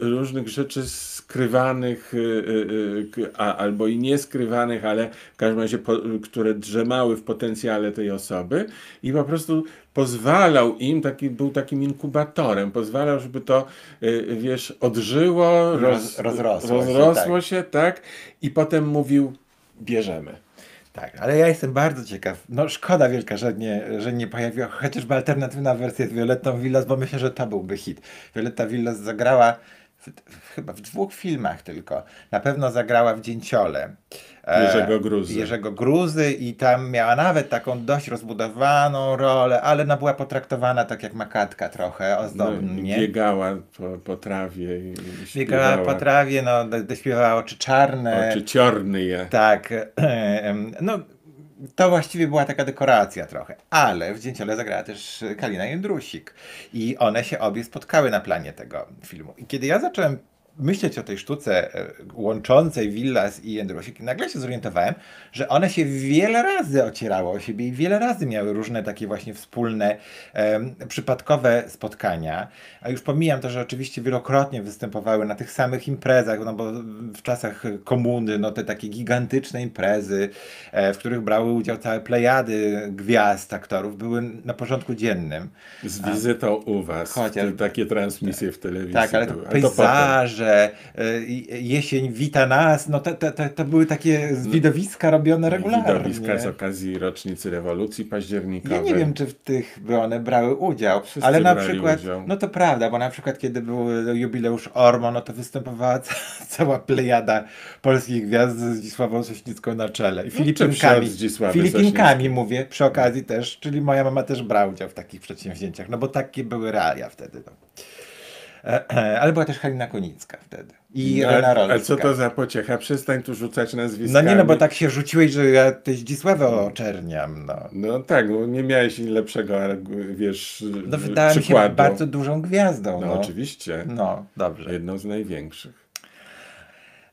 różnych rzeczy skrywanych y, y, y, a, albo i nieskrywanych, ale w każdym razie, po, które drzemały w potencjale tej osoby i po prostu pozwalał im, taki, był takim inkubatorem, pozwalał, żeby to, wiesz, odżyło, roz, roz, rozrosło, rozrosło się, tak. się, tak, i potem mówił, bierzemy. Tak, ale ja jestem bardzo ciekaw. No szkoda wielka, że nie, że nie pojawiła chociażby alternatywna wersja z Violetą Villas, bo myślę, że to byłby hit. Violetta Villas zagrała chyba w dwóch filmach tylko. Na pewno zagrała w Dzięciole. E, Jerzego Gruzy. Jerzego Gruzy i tam miała nawet taką dość rozbudowaną rolę, ale no była potraktowana tak jak makatka trochę ozdobnie. No, biegała po, po trawie. I biegała po trawie, no śpiewała oczy czarne. Oczy ciorny je. Tak. No to właściwie była taka dekoracja trochę, ale w Dzięciole zagrała też Kalina Jędrusik i one się obie spotkały na planie tego filmu. I kiedy ja zacząłem myśleć o tej sztuce e, łączącej Villas i Jędrusik, nagle się zorientowałem, że one się wiele razy ocierały o siebie i wiele razy miały różne takie właśnie wspólne, um, przypadkowe spotkania. A już pomijam to, że oczywiście wielokrotnie występowały na tych samych imprezach, no bo w czasach komuny, no te takie gigantyczne imprezy, e, w których brały udział całe plejady gwiazd, aktorów, były na porządku dziennym. Z wizytą u was, Chociaż... takie transmisje w telewizji. Tak, ale to były. pejzaże, że y, jesień wita nas, no to, to, to były takie no. widowiska robione regularnie. Widowiska z okazji rocznicy rewolucji październikowej. Ja nie wiem, czy w tych by one brały udział, Wszyscy ale na przykład, udział. no to prawda, bo na przykład kiedy był jubileusz Ormo, no to występowała ca cała plejada polskich gwiazd z Zdzisławą Sośnicką na czele i no, Filipinkami. No, Filipinkami mówię przy okazji też, czyli moja mama też brała udział w takich przedsięwzięciach, no bo takie były realia wtedy. No. E, e, ale była też Halina Konicka wtedy. I no, Irena co to za pociecha? Przestań tu rzucać nazwiska. No nie, no bo tak się rzuciłeś, że ja tę Zdzisławę oczerniam. No, no tak, bo nie miałeś lepszego, wiesz, No wydała przykładu. się bardzo dużą gwiazdą. No, no oczywiście. No, dobrze. Jedną z największych.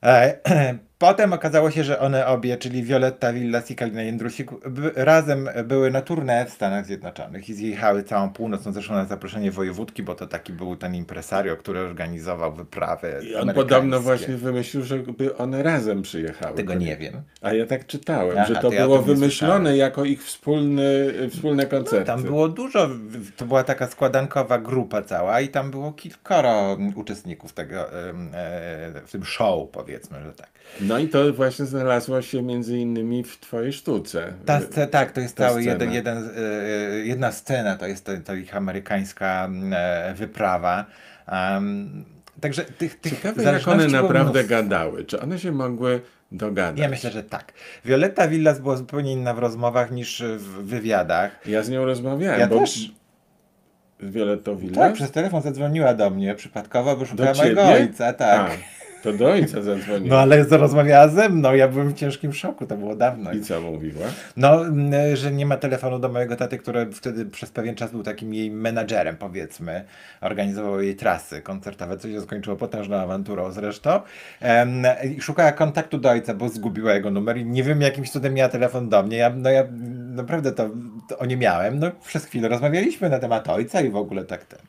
E, e Potem okazało się, że one obie, czyli Violetta Villas i Kalina Jędrusik, razem były na tournée w Stanach Zjednoczonych i zjechały całą północ, no zresztą na zaproszenie wojewódki, bo to taki był ten impresario, który organizował wyprawy I on podobno właśnie wymyślił, żeby one razem przyjechały. Tego nie wiem. A ja tak czytałem, Aha, że to było ja wymyślone jako ich wspólny, wspólne koncerty. No, tam było dużo, to była taka składankowa grupa cała i tam było kilkoro uczestników tego, e, w tym show powiedzmy, że tak. No no i to właśnie znalazło się między innymi w twojej sztuce. Ta, ta, tak, to jest ta cały Jeden, jeden, e, e, jedna scena, to jest ta, ta ich amerykańska mm, e, wyprawa. Um, Także tych, tych Ciekawe, jak one naprawdę mnóstwo. gadały. Czy one się mogły dogadać? Ja myślę, że tak. Violetta Villas była zupełnie inna w rozmowach niż w wywiadach. Ja z nią rozmawiałem. Ja bo... też. Violetto Villas? Tak, przez telefon zadzwoniła do mnie przypadkowo, bo szukała mojego ojca, tak. A. To do ojca zadzwoniła. No ale rozmawiała ze mną, ja byłem w ciężkim szoku, to było dawno. I co mówiła? No, że nie ma telefonu do mojego taty, który wtedy przez pewien czas był takim jej menadżerem, powiedzmy. Organizował jej trasy koncertowe, co się skończyło potężną awanturą zresztą. i szukała kontaktu do ojca, bo zgubiła jego numer i nie wiem jakimś cudem miała telefon do mnie. Ja, no ja naprawdę to, to o nie miałem. No przez chwilę rozmawialiśmy na temat ojca i w ogóle tak ten.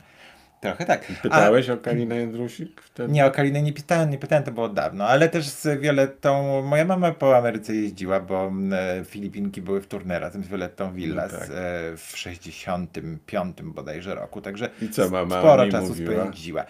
Trochę tak. Pytałeś A... o Kalinę Jędrusik? Wtedy? Nie, o Kalinę nie pytałem, nie pytałem, to było dawno, ale też z Violettą, moja mama po Ameryce jeździła, bo e, Filipinki były w turnę razem z Violettą Villas no tak. E, w 65 bodajże roku, także I co mama sporo czasu mówiła? spędziła.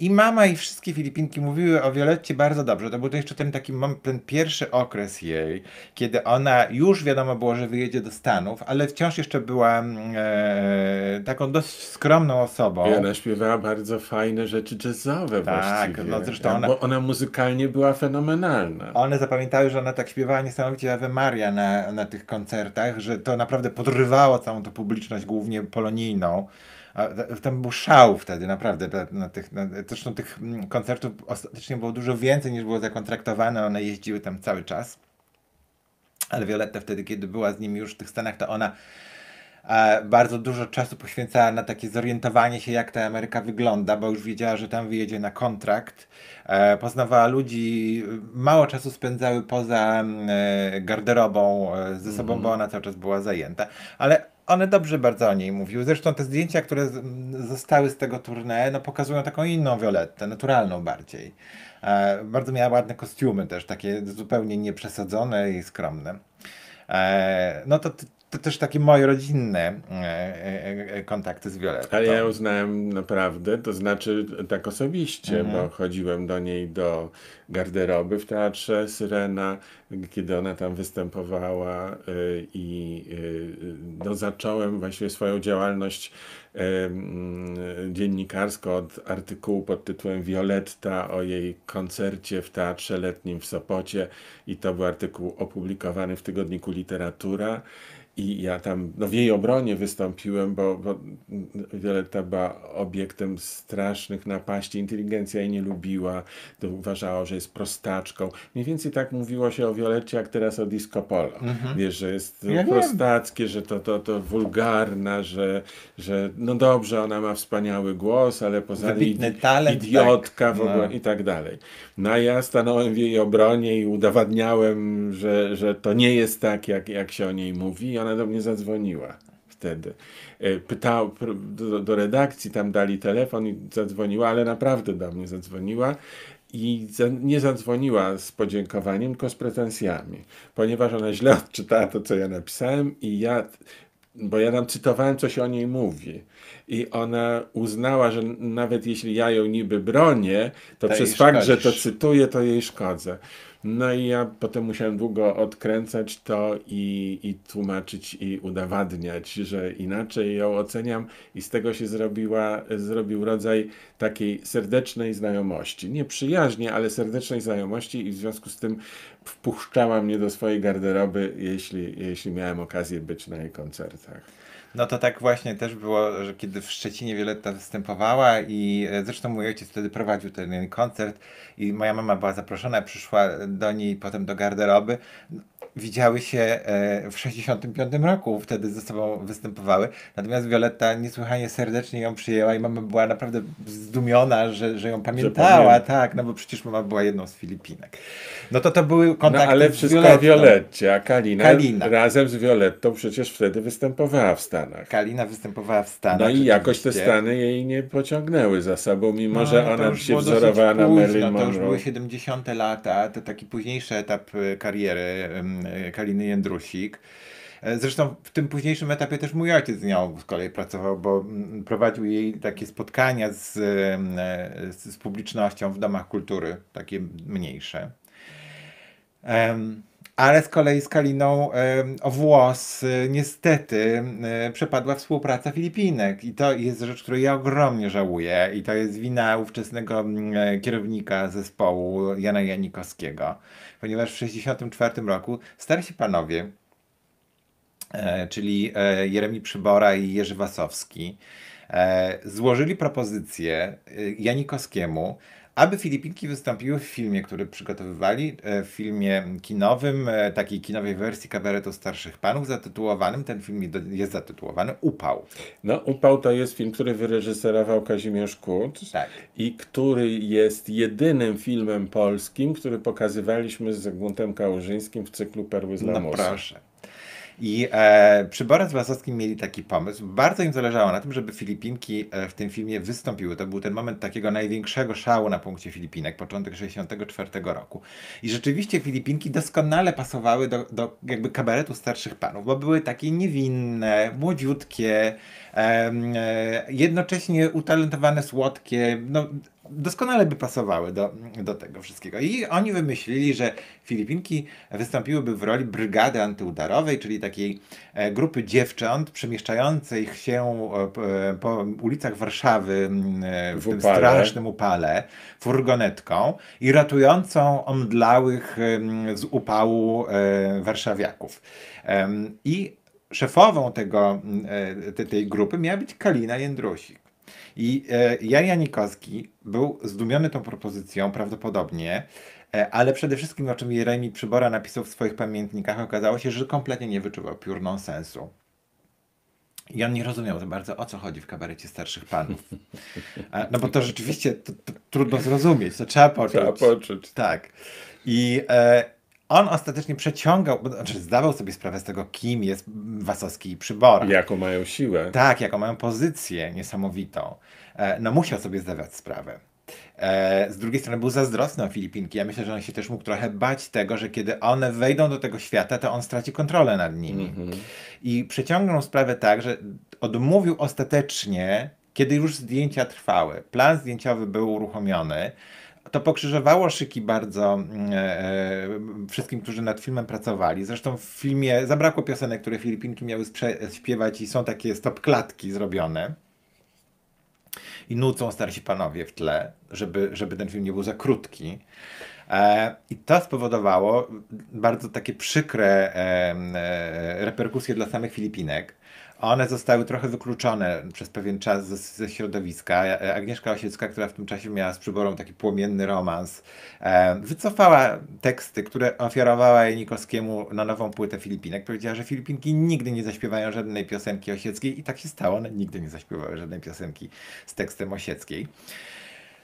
I mama i wszystkie Filipinki mówiły o Violetcie bardzo dobrze. To był to jeszcze ten taki ten pierwszy okres jej, kiedy ona już wiadomo było, że wyjedzie do Stanów, ale wciąż jeszcze była mm, e, taką dość skromną osobą. I ona śpiewała bardzo fajne rzeczy jazzowe tak, właściwie. No zresztą ona, Bo ona muzykalnie była fenomenalna. One zapamiętały, że ona tak śpiewała niesamowicie Ave Maria na, na tych koncertach, że to naprawdę podrywało całą tą publiczność, głównie polonijną. A, tam był szał wtedy, naprawdę. Na tych, na, zresztą tych mm, koncertów ostatecznie było dużo więcej niż było zakontraktowane, one jeździły tam cały czas. Ale Violetta wtedy, kiedy była z nimi już w tych Stanach, to ona e, bardzo dużo czasu poświęcała na takie zorientowanie się, jak ta Ameryka wygląda, bo już wiedziała, że tam wyjedzie na kontrakt. E, poznawała ludzi, mało czasu spędzały poza mm, e, garderobą e, ze sobą, mm bo mhm. ona cały czas była zajęta, ale one dobrze bardzo o niej mówiły. Zresztą te zdjęcia, które mm, zostały z tego tournée, no pokazują taką inną Violettę, naturalną bardziej. E, bardzo miała ładne kostiumy też, takie zupełnie nieprzesadzone i skromne. E, no to to też takie moje rodzinne e, e, e, kontakty z Violettą. Ale ja ją znałem naprawdę, to znaczy tak osobiście, mhm. bo chodziłem do niej do garderoby w Teatrze Syrena, kiedy ona tam występowała i no, zacząłem właściwie swoją działalność dziennikarską od artykułu pod tytułem Violetta o jej koncercie w Teatrze Letnim w Sopocie i to był artykuł opublikowany w tygodniku Literatura. I ja tam no w jej obronie wystąpiłem, bo, bo Violetta była obiektem strasznych napaści. Inteligencja jej nie lubiła, uważała, że jest prostaczką. Mniej więcej tak mówiło się o Wiolecie, jak teraz o Disco Polo. Mhm. Wiesz, że jest ja prostackie, wiem. że to, to, to wulgarna, że, że no dobrze, ona ma wspaniały głos, ale poza tym idiotka tak. w ogóle no. i tak dalej. No a ja stanąłem w jej obronie i udowadniałem, że, że to nie jest tak, jak, jak się o niej mówi ona do mnie zadzwoniła wtedy. E, pytał do, do, redakcji, tam dali telefon i zadzwoniła, ale naprawdę do mnie zadzwoniła. I za, nie zadzwoniła z podziękowaniem, tylko z pretensjami, ponieważ ona źle odczytała to, co ja napisałem, i ja, bo ja tam cytowałem, co się o niej mówi i ona uznała, że nawet jeśli ja ją niby bronię, to Ta przez fakt, szkodzisz. że to cytuję, to jej szkodzę. No i ja potem musiałem długo odkręcać to i, i tłumaczyć i udowadniać, że inaczej ją oceniam i z tego się zrobiła, zrobił rodzaj takiej serdecznej znajomości. Nie przyjaźni, ale serdecznej znajomości i w związku z tym wpuszczała mnie do swojej garderoby, jeśli, jeśli miałem okazję być na jej koncertach. No to tak właśnie też było, że kiedy w Szczecinie Wioletta występowała i e, zresztą mój ojciec wtedy prowadził ten koncert i moja mama była zaproszona, przyszła do niej potem do garderoby widziały się e, w 65 roku, wtedy ze sobą występowały. Natomiast Violetta niesłychanie serdecznie ją przyjęła i mama była naprawdę zdumiona, że, że ją pamiętała, że tak, no bo przecież mama była jedną z Filipinek. No to to były no, kontakty no, ale wszystko o Violetcie, a Kalina, Kalina, razem z Violettą przecież wtedy występowała w Stanach. Kalina występowała w Stanach. No i jakoś te Stany jej nie pociągnęły za sobą, mimo no, że ona się wzorowała na Marilyn Monroe. To już były 70 lata, to taki późniejszy etap e, kariery E, Kaliny Jędrusik. E, zresztą w tym późniejszym etapie też mój ojciec z nią z kolei pracował, bo mm, prowadził jej takie spotkania e, z, z publicznością w domach kultury, takie mniejsze. Ale z kolei z Kaliną o włos niestety przepadła współpraca Filipinek i to jest rzecz, której ja ogromnie żałuję i to jest wina ówczesnego mm, kierownika zespołu Jana Janikowskiego ponieważ w 1964 roku starsi panowie, e, czyli e, Jeremi Przybora i Jerzy Wasowski, e, złożyli propozycję Janikowskiemu, aby Filipinki wystąpiły w filmie, który przygotowywali, e, w filmie kinowym, e, takiej kinowej wersji kabaretu starszych panów, zatytułowanym, ten film jest zatytułowany Upał. No, Upał to jest film, który wyreżyserował Kazimierz Kut tak. i który jest jedynym filmem polskim, który pokazywaliśmy z Guntem Kałużyńskim w cyklu Perły z Lamusa. No proszę. I e, przy Borys Basowskim mieli taki pomysł. Bardzo im zależało na tym, żeby Filipinki e, w tym filmie wystąpiły. To był ten moment takiego największego szału na punkcie Filipinek, początek 1964 roku. I rzeczywiście Filipinki doskonale pasowały do, do jakby kabaretu starszych panów, bo były takie niewinne, młodziutkie, e, jednocześnie utalentowane, słodkie. No, doskonale by pasowały do, do tego wszystkiego. I oni wymyślili, że Filipinki wystąpiłyby w roli brygady antyudarowej, czyli takiej e, grupy dziewcząt przemieszczających się e, e, po ulicach Warszawy w, w tym upale. strasznym upale furgonetką i ratującą omdlałych z upału warszawiaków. I szefową tego, tej grupy miała być Kalina Jędrusik. I e, Jan Janikowski był zdumiony tą propozycją prawdopodobnie, e, ale przede wszystkim, o czym Jeremi Przybora napisał w swoich pamiętnikach, okazało się, że kompletnie nie wyczuwał piór nonsensu. I on nie rozumiał za bardzo, o co chodzi w kabarecie starszych panów. No bo to rzeczywiście to, to trudno zrozumieć, to trzeba poczuć. Trzeba poczuć. Tak. I, e, on ostatecznie przeciągał, znaczy zdawał sobie sprawę z tego, kim jest Wasowski i Przybora. Jaką mają siłę. Tak, jaką mają pozycję niesamowitą. E, no musiał sobie zdawać sprawę. E, z drugiej strony był zazdrosny o Filipinki. Ja myślę, że on się też mógł trochę bać tego, że kiedy one wejdą do tego świata, to on straci kontrolę nad nimi. Mm -hmm. I przeciągnął sprawę tak, że odmówił ostatecznie, kiedy już zdjęcia trwały. Plan zdjęciowy był uruchomiony to pokrzyżowało szyki bardzo mm, e, e, wszystkim, którzy nad filmem pracowali. Zresztą w filmie zabrakło piosenek, które Filipinki miały śpiewać i są takie stopklatki zrobione. I nucą starsi panowie w tle, żeby, żeby ten film nie był za krótki. E, I to spowodowało bardzo takie przykre e, reperkusje dla samych Filipinek one zostały trochę wykluczone przez pewien czas ze, ze środowiska. Agnieszka Osiecka, która w tym czasie miała z przyborą taki płomienny romans, e, wycofała teksty, które ofiarowała jej na nową płytę Filipinek. Powiedziała, że Filipinki nigdy nie zaśpiewają żadnej piosenki Osieckiej i tak się stało. One nigdy nie zaśpiewały żadnej piosenki z tekstem Osieckiej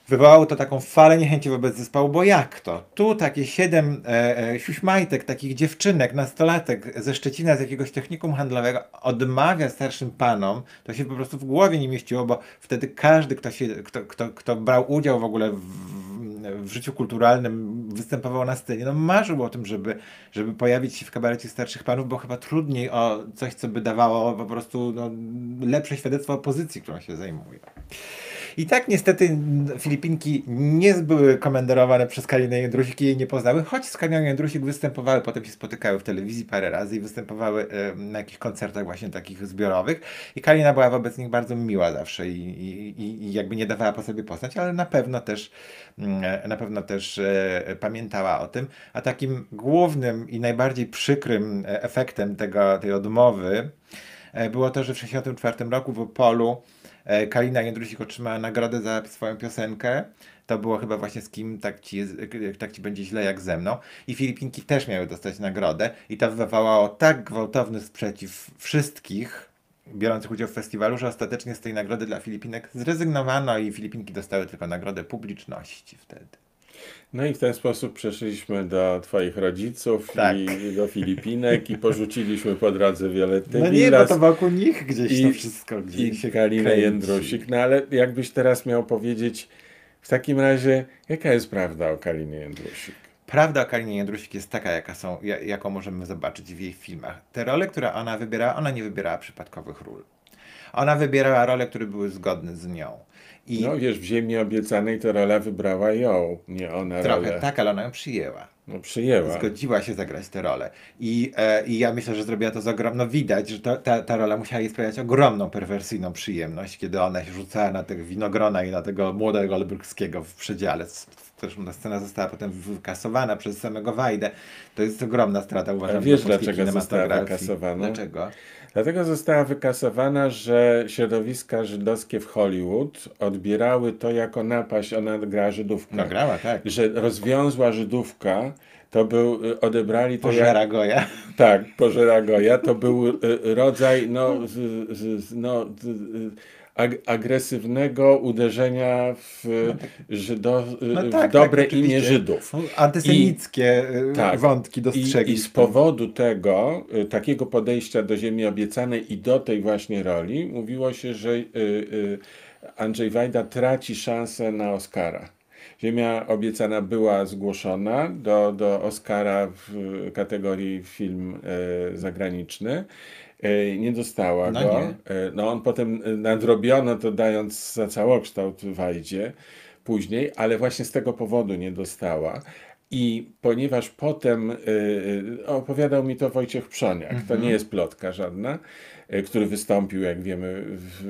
wywołało to taką falę niechęci wobec zespołu, bo jak to? Tu takie siedem e, e, siuśmajtek, takich dziewczynek, nastolatek ze Szczecina, z jakiegoś technikum handlowego odmawia starszym panom, to się po prostu w głowie nie mieściło, bo wtedy każdy, kto, się, kto, kto, kto brał udział w ogóle w, w życiu kulturalnym, występował na scenie, no marzył o tym, żeby, żeby pojawić się w kabarecie starszych panów, bo chyba trudniej o coś, co by dawało po prostu no, lepsze świadectwo o pozycji, którą się zajmuje. I tak niestety Filipinki nie były komenderowane przez Kalinę Jędrusik i jej nie poznały, choć z Kaliną Jędrusik występowały, potem się spotykały w telewizji parę razy i występowały na jakichś koncertach właśnie takich zbiorowych. I Kalina była wobec nich bardzo miła zawsze i, i, i jakby nie dawała po sobie poznać, ale na pewno też mm, e, na pewno też e, pamiętała o tym. A takim głównym i najbardziej przykrym e, efektem tego, tej odmowy było to, że w 1964 roku w Opolu E, Kalina Jędrusik otrzymała nagrodę za swoją piosenkę. To było chyba właśnie z kim tak ci, jest, tak ci będzie źle jak ze mną. I Filipinki też miały dostać nagrodę. I to wywołało tak gwałtowny sprzeciw wszystkich biorących udział w festiwalu, że ostatecznie z tej nagrody dla Filipinek zrezygnowano i Filipinki dostały tylko nagrodę publiczności wtedy. No i w ten sposób przeszliśmy do Twoich rodziców tak. i do Filipinek i porzuciliśmy po drodze wiele tych No nie, bo to wokół nich gdzieś i, to wszystko gdzieś I Kalinę Jędrusik. No ale jakbyś teraz miał powiedzieć w takim razie, jaka jest prawda o Kalinie Jędrusik? Prawda o Kalinie Jędrusik jest taka, jaka są, jaką możemy zobaczyć w jej filmach. Te role, które ona wybierała, ona nie wybierała przypadkowych ról. Ona wybierała role, które były zgodne z nią. I no wiesz, w Ziemi Obiecanej to rola wybrała ją, nie ona Trochę rolę. tak, ale ona ją przyjęła. No przyjęła. Zgodziła się zagrać tę rolę. I, e, i ja myślę, że zrobiła to z ogromną, no, widać, że to, ta, ta rola musiała jej sprawiać ogromną, perwersyjną przyjemność, kiedy ona się rzucała na tego winogrona i na tego młodego Olbryckiego w przedziale. Zresztą ta scena została potem wykasowana przez samego Wajdę. To jest ogromna strata, uważam, A Wiesz, dlaczego została wykasowana? Dlaczego? Dlatego została wykasowana, że środowiska żydowskie w Hollywood odbierały to jako napaść. Ona grała Żydówkę. Nagrała, tak. Że rozwiązła Żydówka to był, y, odebrali to... Pożera jak, Goja. Tak, Pożera Goja. To był y, y, rodzaj, no, no ag agresywnego uderzenia w, no tak. Żydo no tak, w tak, dobre tak, imię Żydów. Antysemickie I, y, tak, wątki dostrzegli. I, I z powodu tego, y, takiego podejścia do ziemi obiecanej i do tej właśnie roli, mówiło się, że y, Andrzej Wajda traci szansę na Oscara. Ziemia obiecana była zgłoszona do, do Oscara w kategorii film zagraniczny. E, nie dostała no go. Nie. E, no on potem e, nadrobiono to dając za całokształt Wajdzie później, ale właśnie z tego powodu nie dostała. I ponieważ potem opowiadał mi to Wojciech Przoniak, to mhm. nie jest plotka żadna, E, który wystąpił, jak wiemy, w,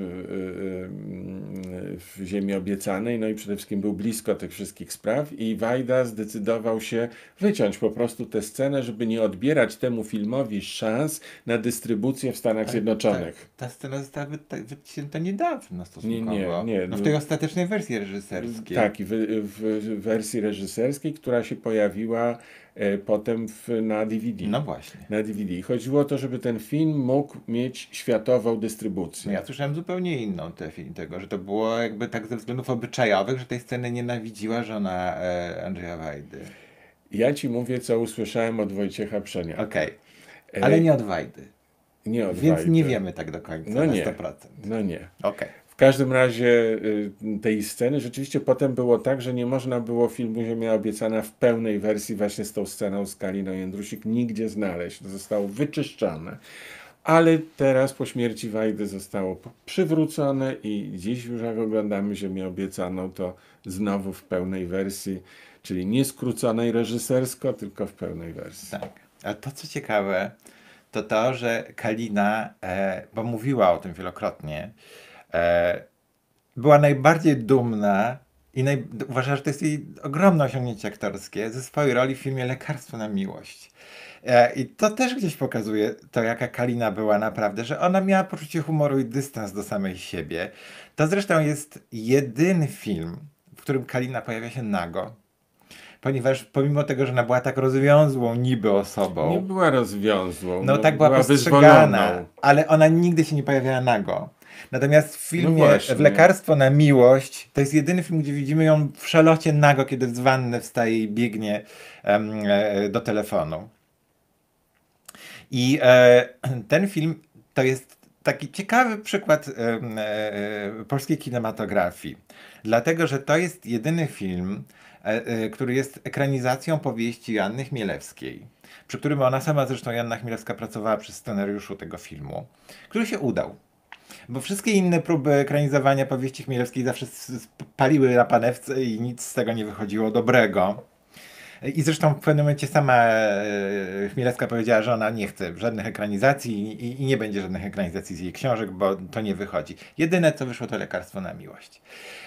w, Ziemi Obiecanej, no i przede wszystkim był blisko tych wszystkich spraw i Wajda zdecydował się wyciąć po prostu tę scenę, żeby nie odbierać temu filmowi szans na dystrybucję w Stanach Zjednoczonych. Ta, ta scena została tak, wycięta niedawno stosunkowo. Nie, nie, nie. No w tej ostatecznej wersji reżyserskiej. Tak, i w, w, w wersji reżyserskiej, która się pojawiła E, potem w, na DVD. No właśnie. Na DVD. Chodziło o to, żeby ten film mógł mieć światową dystrybucję. No ja słyszałem zupełnie inną film tego, że to było jakby tak ze względów obyczajowych, że tej sceny nienawidziła żona e, Andrzeja Wajdy. Ja ci mówię, co usłyszałem od Wojciecha Przenia. Okej, okay. E, ale nie od Wajdy. Nie od Więc Wajdy. nie wiemy tak do końca no na nie. 100%. No nie. Okej. Okay. W każdym razie y, tej sceny rzeczywiście potem było tak, że nie można było filmu Ziemia Obiecana w pełnej wersji właśnie z tą sceną z Kaliną Jędrusik nigdzie znaleźć. To zostało wyczyszczone. Ale teraz po śmierci Wajdy zostało przywrócone i dziś już jak oglądamy Ziemię Obiecaną to znowu w pełnej wersji, czyli nie skróconej reżysersko, tylko w pełnej wersji. Tak. A to co ciekawe, to to, że Kalina, e, bo mówiła o tym wielokrotnie, E, była najbardziej dumna i naj... uważa, że to jest jej ogromne osiągnięcie aktorskie ze swojej roli w filmie Lekarstwo na miłość. E, I to też gdzieś pokazuje to, jaka Kalina była naprawdę, że ona miała poczucie humoru i dystans do samej siebie. To zresztą jest jedyny film, w którym Kalina pojawia się nago. Ponieważ pomimo tego, że ona była tak rozwiązłą niby osobą. Nie była rozwiązłą. No, no tak była, była postrzegana, wyzwoloną. ale ona nigdy się nie pojawiała nago. Natomiast w no filmie no W lekarstwo na miłość to jest jedyny film, gdzie widzimy ją w szelocie nago, kiedy z wanny wstaje i biegnie um, do telefonu. I e, ten film to jest taki ciekawy przykład e, e, polskiej kinematografii, dlatego że to jest jedyny film, e, e, który jest ekranizacją powieści Janny Chmielewskiej, przy którym ona sama zresztą, Janna Chmielewska, pracowała przy scenariuszu tego filmu, który się udał. Bo wszystkie inne próby ekranizowania powieści Chmielewskiej zawsze paliły na panewce i nic z tego nie wychodziło dobrego. I zresztą w pewnym momencie sama e, Chmielewska powiedziała, że ona nie chce żadnych ekranizacji i, i nie będzie żadnych ekranizacji z jej książek, bo to nie wychodzi. Jedyne co wyszło to lekarstwo na miłość.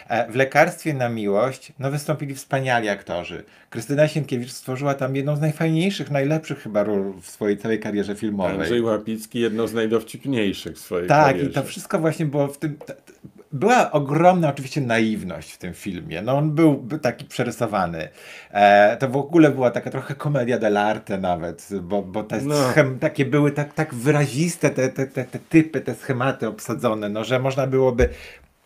E, w lekarstwie na miłość no, wystąpili wspaniali aktorzy, Krystyna Sienkiewicz stworzyła tam jedną z najfajniejszych, najlepszych chyba ról w swojej całej karierze filmowej. Andrzej Łapicki jedną z najdowcipniejszych w swojej tak, karierze. Tak, i to wszystko właśnie było w tym... Była ogromna oczywiście naiwność w tym filmie. No on był taki przerysowany. E, to w ogóle była taka trochę komedia dell'arte nawet, bo, bo te no. schem, takie były tak, tak wyraziste te, te, te, te typy, te schematy obsadzone, no, że można byłoby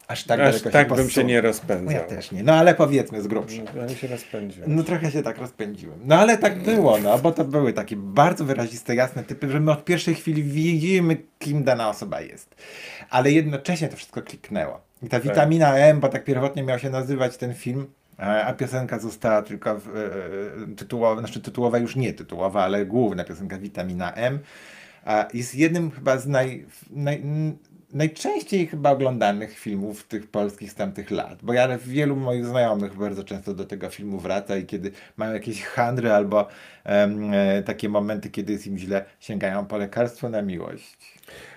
Aż tak Aż tak się bym się nie rozpędzał. No ja też nie, no ale powiedzmy z grubsza. No, ja się rozpędziłem. No trochę się tak rozpędziłem. No ale tak było, no bo to były takie bardzo wyraziste, jasne typy, że my od pierwszej chwili widzimy, kim dana osoba jest. Ale jednocześnie to wszystko kliknęło. I ta tak. witamina M, bo tak pierwotnie miał się nazywać ten film, a piosenka została tylko w, e, e tytułowa, znaczy tytułowa już nie tytułowa, ale główna piosenka Witamina M. A jest jednym chyba z naj, naj najczęściej chyba oglądanych filmów tych polskich z tamtych lat, bo ja wielu moich znajomych bardzo często do tego filmu wraca i kiedy mają jakieś handry albo um, takie momenty, kiedy jest im źle, sięgają po lekarstwo na miłość.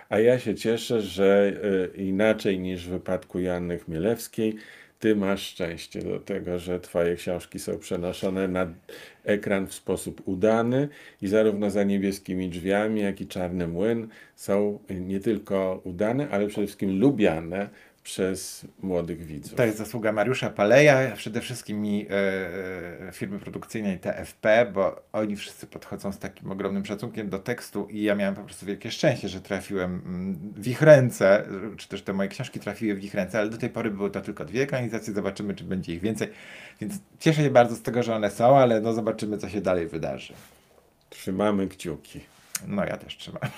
A ja się cieszę, że y, inaczej niż w wypadku Janny Chmielewskiej, ty masz szczęście do tego, że Twoje książki są przenoszone na ekran w sposób udany i zarówno za niebieskimi drzwiami, jak i czarny młyn są nie tylko udane, ale przede wszystkim lubiane przez młodych widzów. To jest zasługa Mariusza Paleja, przede wszystkim i e, e, firmy produkcyjnej TFP, bo oni wszyscy podchodzą z takim ogromnym szacunkiem do tekstu i ja miałem po prostu wielkie szczęście, że trafiłem mm, w ich ręce, czy też te moje książki trafiły w ich ręce, ale do tej pory były to tylko dwie organizacje, zobaczymy, czy będzie ich więcej. Więc cieszę się bardzo z tego, że one są, ale no zobaczymy, co się dalej wydarzy. Trzymamy kciuki. No ja też trzymam.